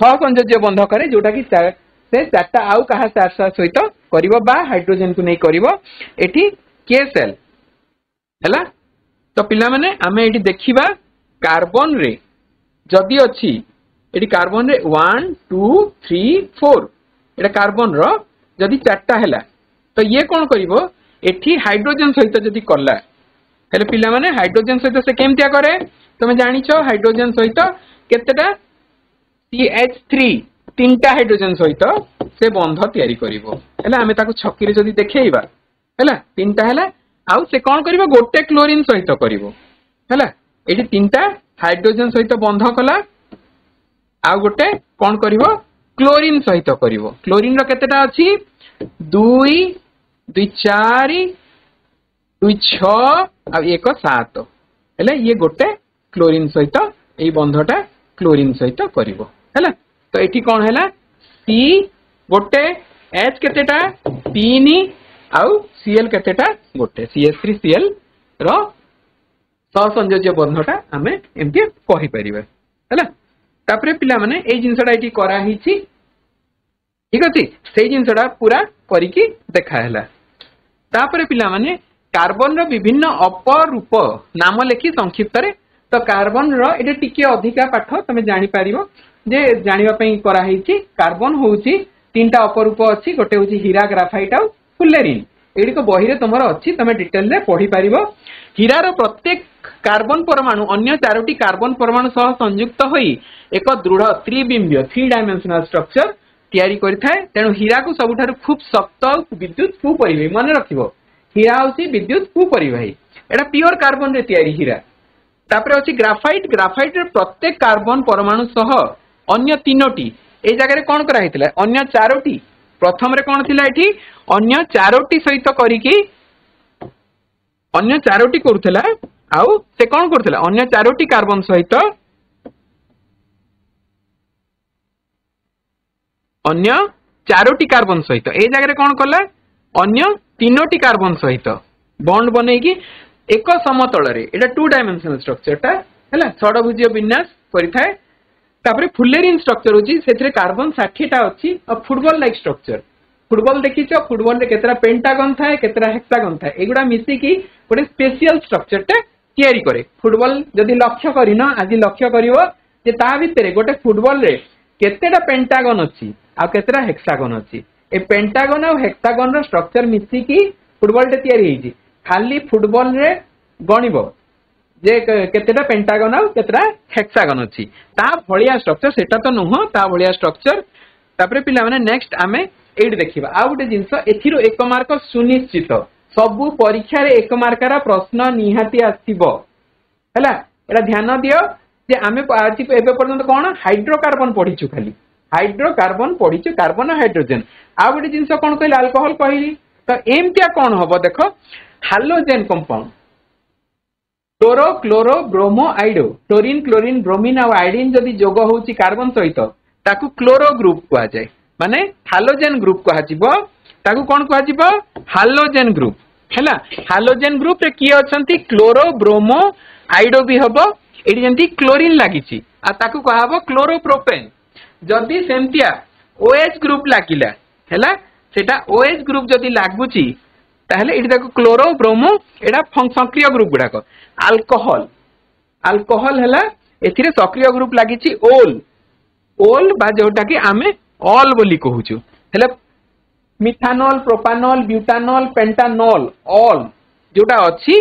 [SPEAKER 1] ସହସଂଯୋଜ୍ୟ ବନ୍ଧକରେ ଯୋଉଟାକି ସେ ଚାରିଟା ଆଉ କାହା ସାର୍ ସହିତ କରିବ ବା ହାଇଡ୍ରୋଜେନକୁ ନେଇ କରିବ ଏଠି କେ ସେଲ୍ ହେଲା ତ ପିଲାମାନେ ଆମେ ଏଠି ଦେଖିବା କାର୍ବନରେ ଯଦି ଅଛି ଏଠି କାର୍ବନରେ ୱାନ୍ ଟୁ ଥ୍ରୀ ଫୋର୍ ଏଇଟା କାର୍ବନର ଯଦି ଚାରିଟା ହେଲା ତ ଇଏ କ'ଣ କରିବ ଏଠି ହାଇଡ୍ରୋଜେନ୍ ସହିତ ଯଦି କଲା ହେଲେ ପିଲାମାନେ ହାଇଡ୍ରୋଜେନ୍ ସହିତ ସେ କେମିତିଆ କରେ ତମେ ଜାଣିଛ ହାଇଡ୍ରୋଜେନ୍ ସହିତ କେତେଟା ସି ଏଚ୍ ଥ୍ରୀ তিনটা ହାଇଡ୍ରୋଜେନ ସହିତ ସେ ବନ୍ଧ ତିଆରି କରିବ ହେଲା ଆମେ ତାକୁ ଛକିରେ ଯଦି ଦେଖେଇବା ହେଲା ତିନିଟା ହେଲା ଆଉ ସେ କ'ଣ କରିବ ଗୋଟେ କ୍ଲୋରିନ୍ ସହିତ କରିବ ହେଲା ଏଠି ତିନିଟା ହାଇଡ୍ରୋଜେନ ସହିତ ବନ୍ଧ କଲା ଆଉ ଗୋଟେ କ'ଣ କରିବ କ୍ଲୋରିନ୍ ସହିତ କରିବ କ୍ଲୋରିନ୍ର କେତେଟା ଅଛି ଦୁଇ ଦୁଇ ଚାରି ଦୁଇ ଛଅ ଆଉ ଏକ ସାତ ହେଲେ ଇଏ ଗୋଟେ କ୍ଲୋରିନ୍ ସହିତ ଏଇ ବନ୍ଧଟା କ୍ଲୋରିନ୍ ସହିତ କରିବ ହେଲା तो ये कौन है सी गोटे एच केतेटा तीन आउ सीएल केतेटा गोटे सीएस थ्री सीएल रो সসংযোজ্য বন্ধটা আমি এমতি কহিপারিবা হল তাপরে পিলা মানে এই জিনিসটা এটি করা হয়েছি ঠিক আছে সেই জিনিসটা পুরা করিকি দেখা হেলা তাপরে পিলা মানে কার্বনর বিভিন্ন অপরূপ নাম লেখি সংক্ষিপ্তরে তো কার্বনর এটা টিকে অধিকা পাঠ তুমি জাঁপার ଯେ ଜାଣିବା ପାଇଁ କରାହେଇଛି କାର୍ବନ ହଉଛି ତିନିଟା ଅପରୂପ ଅଛି ଗୋଟେ ହଉଛି ହୀରା ଗ୍ରାଫାଇଟ୍ ଆଉ ଫୁଲେରିନ୍ ଏଗୁଡ଼ିକ ବହିରେ ତମର ଅଛି ତମେ ଡିଟେଲରେ ପଢିପାରିବ ହୀରାର ପ୍ରତ୍ୟେକ କାର୍ବନ ପରମାଣୁ ଅନ୍ୟ ଚାରୋଟି କାର୍ବନ ପରମାଣୁ ସହ ସଂଯୁକ୍ତ ହୋଇ ଏକ ଦୃଢ ତ୍ରିବିମ୍ବୀୟ ଥ୍ରୀ ଡାଇମେନ୍ସନାଲ ଷ୍ଟ୍ରକ୍ଚର ତିଆରି କରିଥାଏ ତେଣୁ ହୀରାକୁ ସବୁଠାରୁ ଖୁବ୍ ଶକ୍ତ ଆଉ ବିଦ୍ୟୁତ କୁପରିବାହୀ ମନେ ରଖିବ ହୀରା ହେଉଛି ବିଦ୍ୟୁତ କୁପରିବାହୀ ଏଇଟା ପିଓର କାର୍ବନରେ ତିଆରି ହୀରା ତାପରେ ଅଛି ଗ୍ରାଫାଇଟ୍ ଗ୍ରାଫାଇଟ୍ର ପ୍ରତ୍ୟେକ କାର୍ବନ ପରମାଣୁ ସହ ଅନ୍ୟ ତିନୋଟି ଏଇ ଜାଗାରେ କ'ଣ କରାହେଇଥିଲା ଅନ୍ୟ ଚାରୋଟି ପ୍ରଥମରେ କ'ଣ ଥିଲା ଏଠି ଅନ୍ୟ ଚାରୋଟି ସହିତ କରିକି ଅନ୍ୟ ଚାରୋଟି କରୁଥିଲା ଆଉ ସେ କ'ଣ କରୁଥିଲା ଅନ୍ୟ ଚାରୋଟି କାର୍ବନ ସହିତ ଅନ୍ୟ ଚାରୋଟି କାର୍ବନ ସହିତ ଏଇ ଜାଗାରେ କ'ଣ କଲା ଅନ୍ୟ ତିନୋଟି କାର୍ବନ ସହିତ ବଣ୍ଡ ବନେଇକି ଏକ ସମତଳରେ ଏଇଟା ଟୁ ଡାଇମେନ୍ସନାଲ ଷ୍ଟ୍ରକ୍ଚରଟା ହେଲା ଷଡ଼ଭୁଜୀୟ ବିନ୍ୟାସ କରିଥାଏ ତାପରେ ଫୁଲେରିନ୍ ଷ୍ଟ୍ରକ୍ଚର ହଉଛି ସେଥିରେ କାର୍ବନ ଷାଠିଏଟା ଅଛି ଆଉ ଫୁଟବଲ ଲାଇକ୍ ଷ୍ଟ୍ରକ୍ଚର ଫୁଟବଲ ଦେଖିଛ ଫୁଟବଲରେ କେତେଟା ପେଣ୍ଟାଗନ୍ ଥାଏ କେତେଟା ହେକ୍ସାଗନ୍ ଥାଏ ଏଗୁଡା ମିଶିକି ଗୋଟେ ସ୍ପେସିଆଲ ଷ୍ଟ୍ରକ୍ଚରଟେ ତିଆରି କରେ ଫୁଟବଲ ଯଦି ଲକ୍ଷ୍ୟ କରିନ ଆଜି ଲକ୍ଷ୍ୟ କରିବ ଯେ ତା ଭିତରେ ଗୋଟେ ଫୁଟବଲରେ କେତେଟା ପେଣ୍ଟାଗନ୍ ଅଛି ଆଉ କେତେଟା ହେକ୍ସାଗନ୍ ଅଛି ଏ ପେଣ୍ଟାଗନ୍ ଆଉ ହେକ୍ସାଗନ୍ ର ଷ୍ଟ୍ରକ୍ଚର ମିଶିକି ଫୁଟବଲଟେ ତିଆରି ହେଇଛି ଖାଲି ଫୁଟବଲରେ ଗଣିବ ଯେ କେତେଟା ପେଣ୍ଟାଗନ ଆଉ କେତେଟା ହେକ୍ସାଗନ ଅଛି ତା ଭଳିଆ ଷ୍ଟ୍ରକ୍ଚର ସେଟା ତ ନୁହଁ ତା ଭଳିଆ ଷ୍ଟ୍ରକ୍ଚର ତାପରେ ପିଲାମାନେ ନେକ୍ସଟ ଆମେ ଏଇଠି ଦେଖିବା ଆଉ ଗୋଟେ ଜିନିଷ ଏଥିରୁ ଏକ ମାର୍କ ସୁନିଶ୍ଚିତ ସବୁ ପରୀକ୍ଷାରେ ଏକ ମାର୍କାର ପ୍ରଶ୍ନ ନିହାତି ଆସିବ ହେଲା ଏଇଟା ଧ୍ୟାନ ଦିଅ ଯେ ଆମେ ଆଜି ଏବେ ପର୍ଯ୍ୟନ୍ତ କ'ଣ ହାଇଡ୍ରୋକାର୍ବନ ପଢିଛୁ ଖାଲି ହାଇଡ୍ରୋକାର୍ବନ ପଢିଛୁ କାର୍ବନ ହାଇଡ୍ରୋଜେନ ଆଉ ଗୋଟେ ଜିନିଷ କ'ଣ କହିଲେ ଆଲକୋହଲ କହିଲି ତ ଏମିତିଆ କ'ଣ ହବ ଦେଖ halogen compound chloro chloro bromo iodo chlorine chlorine bromine ଆଉ ଆଇଡିନ୍ ଯଦି ଯୋଗ ହେଉଛି କାର୍ବନ ସହିତ ତାକୁ କ୍ଲୋରୋ ଗ୍ରୁପ କୁହାଯାଏ ମାନେ ହାଲୋଜେନ ଗ୍ରୁପ କୁହାଯିବ ତାକୁ କ'ଣ କୁହାଯିବ ହାଲୋଜେନ ଗ୍ରୁପ ହେଲା ହାଲୋଜେନ ଗ୍ରୁପରେ କିଏ ଅଛନ୍ତି କ୍ଲୋରୋ ବ୍ରୋମୋ ଆଇଡୋ ବି ହବ ଏଠି ଯେମିତି କ୍ଲୋରିନ ଲାଗିଛି ଆଉ ତାକୁ କୁହାହବ କ୍ଲୋରୋ ପ୍ରୋପେନ ଯଦି ସେମିତିଆ ଓଏଚ୍ ଗ୍ରୁପ ଲାଗିଲା ହେଲା ସେଟା ଓଏଚ୍ ଗ୍ରୁପ ଯଦି ଲାଗୁଛି তাহলে এটি দেখো ক্লোরো ব্রোমো এটা সক্রিয় গ্রুপ গুড়াক আলকোহল আলকোহল হল এথিরে সক্রিয় গ্রুপ লাগিছি ওল ওল বা যেটা কি আমি অল বলি কুচু হলে মিথানল প্রোপানল বিউটানল পেন্টানল অল যেটা অছি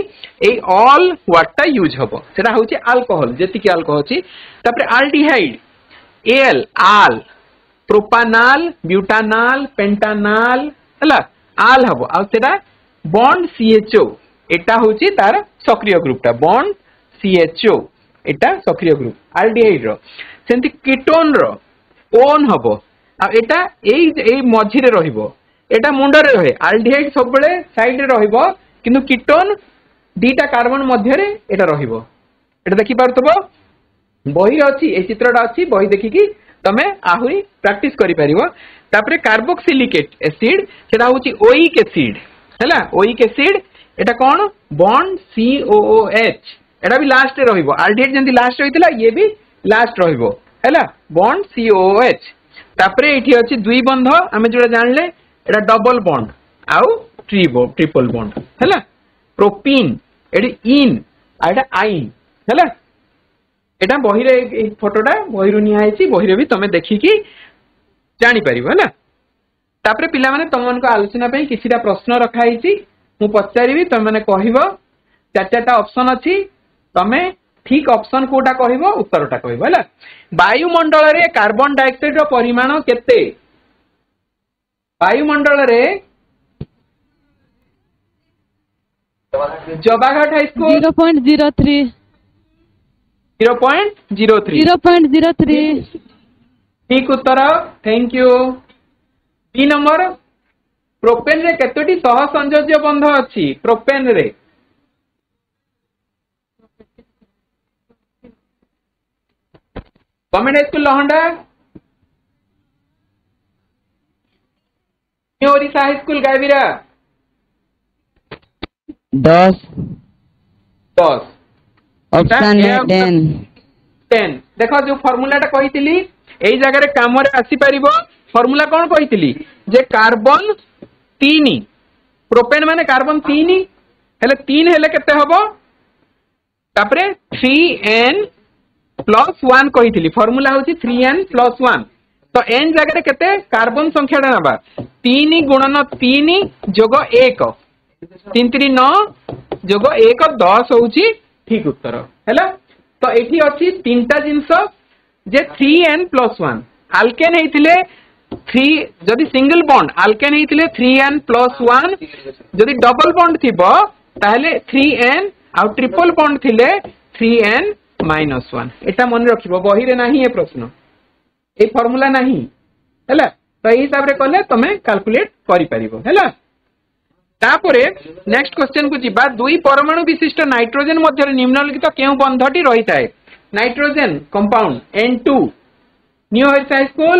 [SPEAKER 1] এই অল ওয়ার্ডটা ইউজ হব সেটা হচ্ছে আলকোহল যেতিকি আলকোহল অছি তারপরে আলডিহাইড এল আল প্রোপানাল বিউটানাল পেন্টানাল হেলা আল হব আর সেটা বন্ড সিএচও এটা হচ্ছে তার সক্রিয় গ্রুপটা বন্ড সিএচও এটা সক্রিয় গ্রুপ আলডিহাইড্র সেমতি কিটোনর ওন হব ଆଉ ଏଟା ଏଇ ଏଇ ମଝିରେ ରହିବ ଏଟା ମୁଣ୍ଡରେ ରହେ ଆଲଡିହାଇଡ୍ ସବୁବେଳେ ସାଇଡ୍ରେ ରହିବ କିନ୍ତୁ କିଟୋନ୍ ଦିଟା କାର୍ବନ ମଧ୍ୟରେ ଏଟା ରହିବ ଏଟା ଦେଖିପାରୁଥିବ ବହିରେ ଅଛି ଏ ଚିତ୍ରଟା ଅଛି ବହି ଦେଖିକି ତମେ ଆହୁରି ପ୍ରାକ୍ଟିସ୍ କରିପାରିବ ତାପରେ କାର୍ବୋକ୍ସିଲିକେଟ୍ ଏସିଡ୍ ସେଟା ହେଉଛି ଓଇକ୍ ଏସିଡ୍ ହେଲା ଓଇକ୍ ଏସିଡ୍ e এটা কোন বন্ড COOH এটা বি লাস্ট রহিব আলডিহাইড যেমতি লাস্ট হইতিলা ইয়ে বি লাস্ট রহিব হেলা বন্ড COOH তারপরে এটি আছে দুই বন্ধ আমি যেটা জানলে এটা ডবল বন্ড আউ ট্রিপল বন্ড হেলা প্রোপিন এটি ইন আর এটা আইন হেলা এটা বহিরে এই ফটোটা বহিরু নিয়া হয়েছি বহিরে বি তুমি দেখিকি জানিপারিব হেলা तापर पिला माने तुम मन को आलोचना पे किसीटा प्रश्न रखाई छि मु पचारीबि तुम माने कहिबो चारटाटा ऑप्शन अछि तमे ठीक ऑप्शन कोटा कहिबो उत्तरटा कहिबो हला वायुमंडल रे कार्बन डाइऑक्साइड रो परिमाण केते वायुमंडल रे जबाघाट हाई स्कूल 0.03 0.03 0.03 ठीक उत्तर थैंक यू ଦୁଇ ନମ୍ବର ପ୍ରୋପେନରେ କେତୋଟି ସହ ସଂଯୋଜ୍ୟ ବନ୍ଧ ଅଛି ପ୍ରୋପେନରେ government high school Lahanda Odisha high school Gaibira দশ দশ অপশন টেন টেন দেখ যে ফর্মুলাটা কইଥିଲି এই জায়গায় কামরে আসি পারিব ফর্মুলা কোন কইতিলি যে কার্বন 3 প্রোপেন মানে কার্বন 3 হেলে 3 হেলে কত হব তারপরে 3n 1 কইতিলি ফর্মুলা হচ্ছে 3n 1 তো n জায়গায় কত কার্বন সংখ্যাটা নেবা 3 গুণন 3 যোগ 1 3 3 9 যোগ 1 10 হচ্ছে ঠিক উত্তর হেলা তো এটি অছি তিনটা জিনিস যে 3n 1 আলকেন হইতিলে থ্রি যদি সিঙ্গল বন্ড আলকেন হয়েছে থ্রি এন প্লস ওয়ান যদি ডবল বন্ড থিব তাহলে থ্রি এন আউ ট্রিপল বন্ড থিলে থ্রি এন মাইনস ওয়ান এটা মনে রাখব বহিরে না এ প্রশ্ন এই ফর্মুলা না হ্যাঁ তো এই হিসাবে কলে তুমি ক্যালকুলেট করে পার হ্যাঁ তাপরে নেক্সট কোশ্চেন কু যা দুই পরমাণু বিশিষ্ট নাইট্রোজেন মধ্যে নিম্নলিখিত কেউ বন্ধটি রয়েছে nitrogen compound N two new high school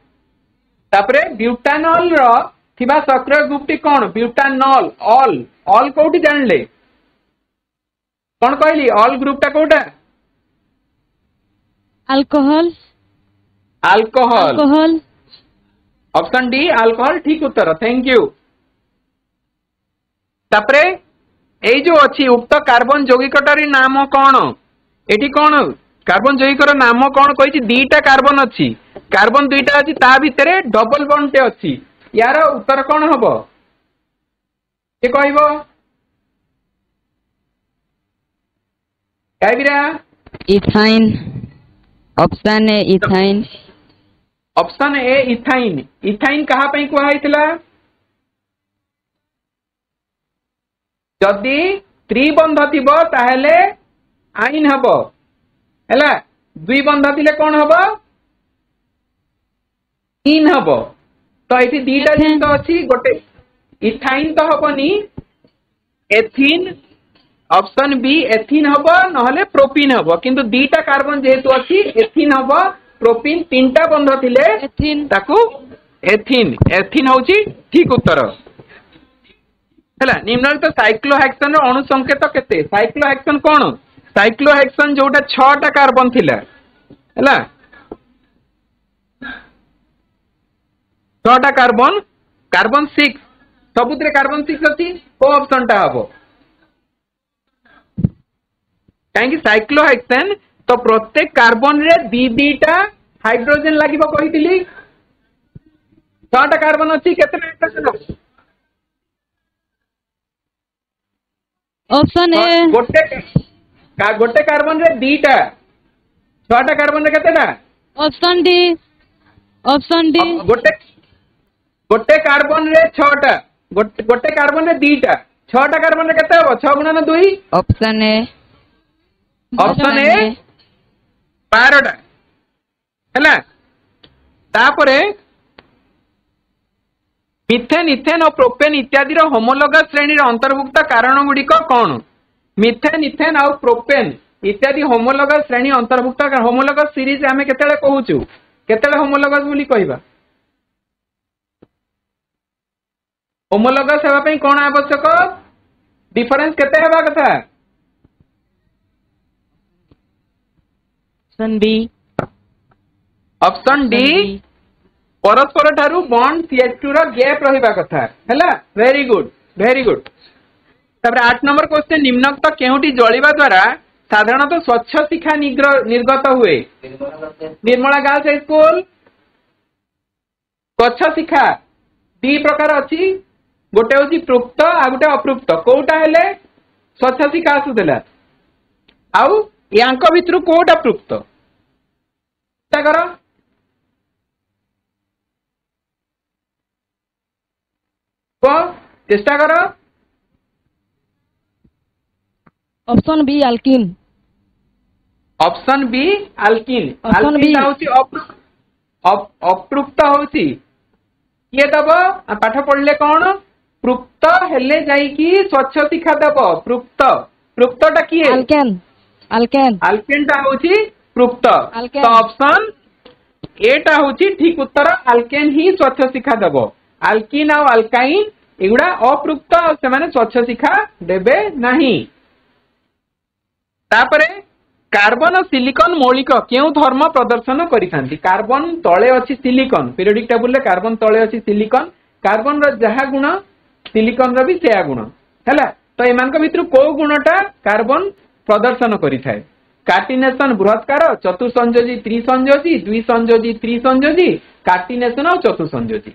[SPEAKER 1] ତାପରେ ବ୍ୟୁଟାନଲ ର ଥିବା ସକ୍ରିୟ ଗ୍ରୁପଟି କ'ଣ ବ୍ୟୁଟାନଲ ଅଲ୍ ଅଲ୍ କୋଉଠି ଜାଣିଲେ କ'ଣ କହିଲି ଅଲ୍ ଗ୍ରୁପଟା କୋଉଟା alcohol alcohol option D alcohol ଠିକ ଉତ୍ତର ଥ୍ୟାଙ୍କ ୟୁ ତାପରେ ଏଇ ଯୋଉ ଅଛି ଉକ୍ତ କାର୍ବନ ଯୌଗିକଟାରି ନାମ କ'ଣ ଏଠି କ'ଣ କାର୍ବନ ଯୌଗିକର ନାମ କ'ଣ କହିଛି ଦିଟା କାର୍ବନ ଅଛି কার্বন দুইটা আছে তা ভিতরে ডবল বন্ডটে ଅଛି ইয়ার উত্তর কোন হব কে কইব কাইবিরা ethyne option A ethyne option A ethyne ethyne কাহা পাই কোয়া হইতিলা যদি ত্রিবন্ধ থিব তাহলে আইন হব হেলা দ্বিবন্ধ থিলে কোন হব ଇନ୍ ହବ ତ ଏଠି ଦିଟା ଜିନିଷ ଅଛି ଗୋଟେ ଇଥାଇନ୍ ତ ହବନି ଏଥିନ୍ ଅପସନ୍ ବି ଏଥିନ୍ ହବ ନହେଲେ ପ୍ରୋପିନ୍ ହବ କିନ୍ତୁ ଦିଟା କାର୍ବନ ଯେହେତୁ ଅଛି ଏଥିନ୍ ହବ ପ୍ରୋପିନ୍ ତିନିଟା ବନ୍ଧ ଥିଲେ ତାକୁ ଏଥିନ୍ ଏଥିନ୍ ହଉଛି ଠିକ ଉତ୍ତର ହେଲା ନିମ୍ନଳିତ ସାଇକ୍ଲୋହାକ୍ସନର ଅଣୁ ସଂକେତ କେତେ ସାଇକ୍ଲୋହାକ୍ସନ କ'ଣ ସାଇକ୍ଲୋହାକ୍ସନ ଯୋଉଟା ଛଅଟା କାର୍ବନ ଥିଲା ହେଲା ছটা কার্বন কার্বন সিক্স সবুজরে কার্বন সিক্স অছি কোউ অপশনটা হব কাইকি সাইক্লোহেক্সেন তো প্রত্যেক কার্বনরে দি দিটা হাইড্রোজেন লাগিব কইতিলি ছটা কার্বন অছি কেতে হাইড্রোজেন অছি অপশন এ গোটে গোটে কার্বন রে দিটা ছটা কার্বন রে কেতেটা অপশন ডি অপশন ডি গোটে ଗୋଟେ କାର୍ବନ ରେ ଛଅଟା ଗୋଟେ କାର୍ବନ ରେ ଦିଟା ଛଅଟା କାର୍ବନ ରେ କେତେ ହବ ଛଅ ଗୁଣନ ଦୁଇ ଅପସନ ଏ ଅପସନ ଏ ବାରଟା ହେଲା ତାପରେ ମିଥେନ ଇଥେନ ଓ ପ୍ରୋପେନ ଇତ୍ୟାଦିର ହୋମୋଲୋଗସ୍ ଶ୍ରେଣୀର ଅନ୍ତର୍ଭୁକ୍ତ କାରଣ ଗୁଡ଼ିକ କ'ଣ ମିଥେନ ଇଥେନ ଆଉ ପ୍ରୋପେନ ଇତ୍ୟାଦି ହୋମୋଲୋଗସ୍ ଶ୍ରେଣୀ ଅନ୍ତର୍ଭୁକ୍ତ ହୋମୋଲୋଗସ୍ ସିରିଜ ଆମେ କେତେବେଳେ କହୁଛୁ କେତେବେଳେ ହୋମୋଲୋଗସ୍ ବୋଲି କହିବା होमोलग से कौन आवश्यक डिफरेंस के ऑप्शन डी परस्पर ठार बंड टू रैप रहा कथा वेरी गुड वेरी गुड आठ नंबर क्वेश्चन निम्नक्त के जल्वा द्वारा साधारण तो स्वच्छ शिक्षा निर्गत हुए निर्मला गर्ल्स हाई स्कूल स्वच्छ शिक्षा डी प्रकार अच्छी ଗୋଟେ ହେଉଛି ପୃକ୍ତ ଆଉ ଗୋଟେ ଅପୃକ୍ତ କୋଉଟା ହେଲେ ସ୍ୱଚ୍ଛାସିକ ଆସୁଥିଲା ଆଉ ୟାଙ୍କ ଭିତରୁ କୋଉଟା ପୃକ୍ତ କର চেষ্টা করো option B alkene option B alkene alkene হচ্ছে অপৃক্ত হচ্ছে কিয়ে দেব পাঠ পড়লে কোণ প্রুক্ত যাই কি স্বচ্ছ শিক্ষা দেব প্রুক্ত প্রুক্তটা কি আলকেন আলকেন আলকেনটা হচ্ছে প্রুক্ত তো অপশন এটা হচ্ছে ঠিক উত্তর আলকেন হি স্বচ্ছ শিক্ষা দেব আলকিন আর আলকাইন এগুলা অপ্রুক্ত সেমানে স্বচ্ছ শিক্ষা দেবে নাহি তারপরে কার্বন ও সিলিকন মৌলিক কেউ ধর্ম প্রদর্শন থাকে কার্বন তলে অছি সিলিকন পিরিয়ডিক টেবুলরে কার্বন তলে অছি সিলিকন কার্বন যাহা গুণ ସିଲିକନର ବି ସେୟା ଗୁଣ ହେଲା ତ ଏମାନଙ୍କ ଭିତରୁ କୋଉ ଗୁଣଟା କାର୍ବନ ପ୍ରଦର୍ଶନ କରିଥାଏ କାର୍ଟିନେସନ ବୃହତ୍କାର ଚତୁସଂଯୋଜୀ ତ୍ରିସଂଯୋଜୀ ଦ୍ୱିସଂଯୋଜୀ ତ୍ରିସଂଯୋଜୀ କାର୍ଟିନେସନ ଆଉ ଚତୁସଂଯୋଜୀ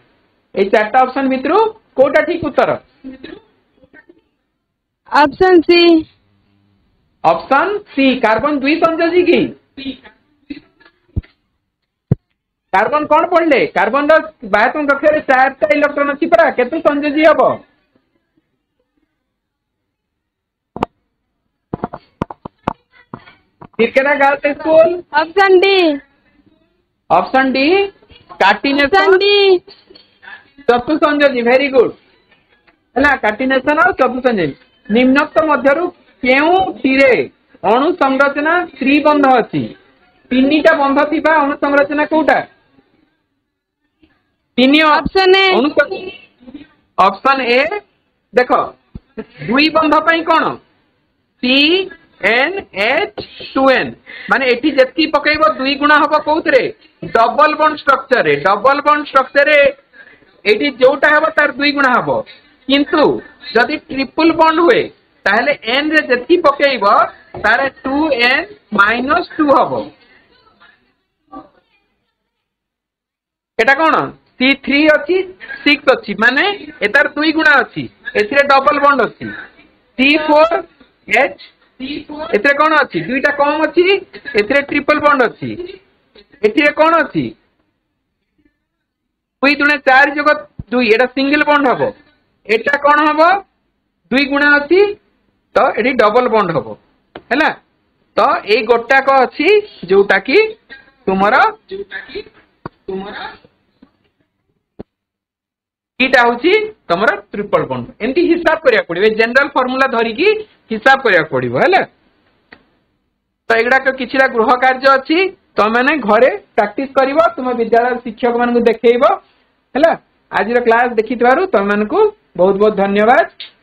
[SPEAKER 1] এই চারটা অপশন ভিতরু কোটা ঠিক উত্তর option C option C carbon দুই সংযোজী কি କାର୍ବନ କ'ଣ ପଡ଼ିଲେ କାର୍ବନର ବାୟତମ କକ୍ଷରେ ଚାରିଟା ଇଲେକ୍ଟ୍ରନ୍ ଅଛି ପରା କେତେ ସଂଯୋଜୀ ହେବ cricket girls school option D option D catenation option D চতু সংযোজী ভেরি গুড ହେଲା କାର୍ଟିନେସନ ଆଉ ଚତୁ ସଂଯୋଜୀ ନିମ୍ନୋକ୍ତ ମଧ୍ୟରୁ କେଉଁଥିରେ ଅଣୁ ସଂରଚନା ତ୍ରିବନ୍ଧ ଅଛି ତିନିଟା ବନ୍ଧ ଥିବା ଅଣୁ ସଂରଚନା କୋଉଟା তিনিও অপশন এ অপশন এ দেখ দুই বন্ধ পাই কোণ টি এন এইচ টু এন মানে এটি যেতকি পকাইব দুই গুণ হব কোথায় ডবল বন্ড স্ট্রকচরে ডবল বন্ড স্ট্রকচরে এটি যেটা হব তার দুই গুণ হব কিন্তু যদি ট্রিপল বন্ড হুয়ে তাহলে এন রে যেতকি পকাইব তার টু এন মাইনস টু হব এটা কোণ ସି ଥ୍ରୀ ଅଛି ସିକ୍ସ ଅଛି ମାନେ ଏ ତାର ଦୁଇ ଗୁଣା ଅଛି ଏଥିରେ ଡବଲ ବଣ୍ଡ ଅଛି ସି ଫୋର ଏଚ୍ ଏଥିରେ କ'ଣ ଅଛି ଦୁଇଟା କମ୍ ଅଛି ଏଥିରେ ଟ୍ରିପଲ ବଣ୍ଡ ଅଛି ଏଥିରେ କ'ଣ ଅଛି ଦୁଇ ଦୁଣେ ଚାରି ଯୋଗ ଦୁଇ ଏଇଟା ସିଙ୍ଗଲ ବଣ୍ଡ ହବ ଏଟା କ'ଣ ହବ ଦୁଇ ଗୁଣା ଅଛି ତ ଏଠି ଡବଲ ବଣ୍ଡ ହବ ହେଲା ତ ଏଇ ଗୋଟାକ ଅଛି ଯୋଉଟାକି ତୁମର ଯୋଉଟାକି ତୁମର ईटा होची तमरा ट्रिपल बॉन्ड एंती हिसाब कर पड़िबे जनरल फार्मूला धरी की हिसाब कर पड़िबो तो गृह कार्य अछि तमने घरे प्रैक्टिस करिवो तुम विद्यालय शिक्षक मानकु देखैबो हला आजर क्लास देखितवारु तमनकु बहुत बहुत धन्यवाद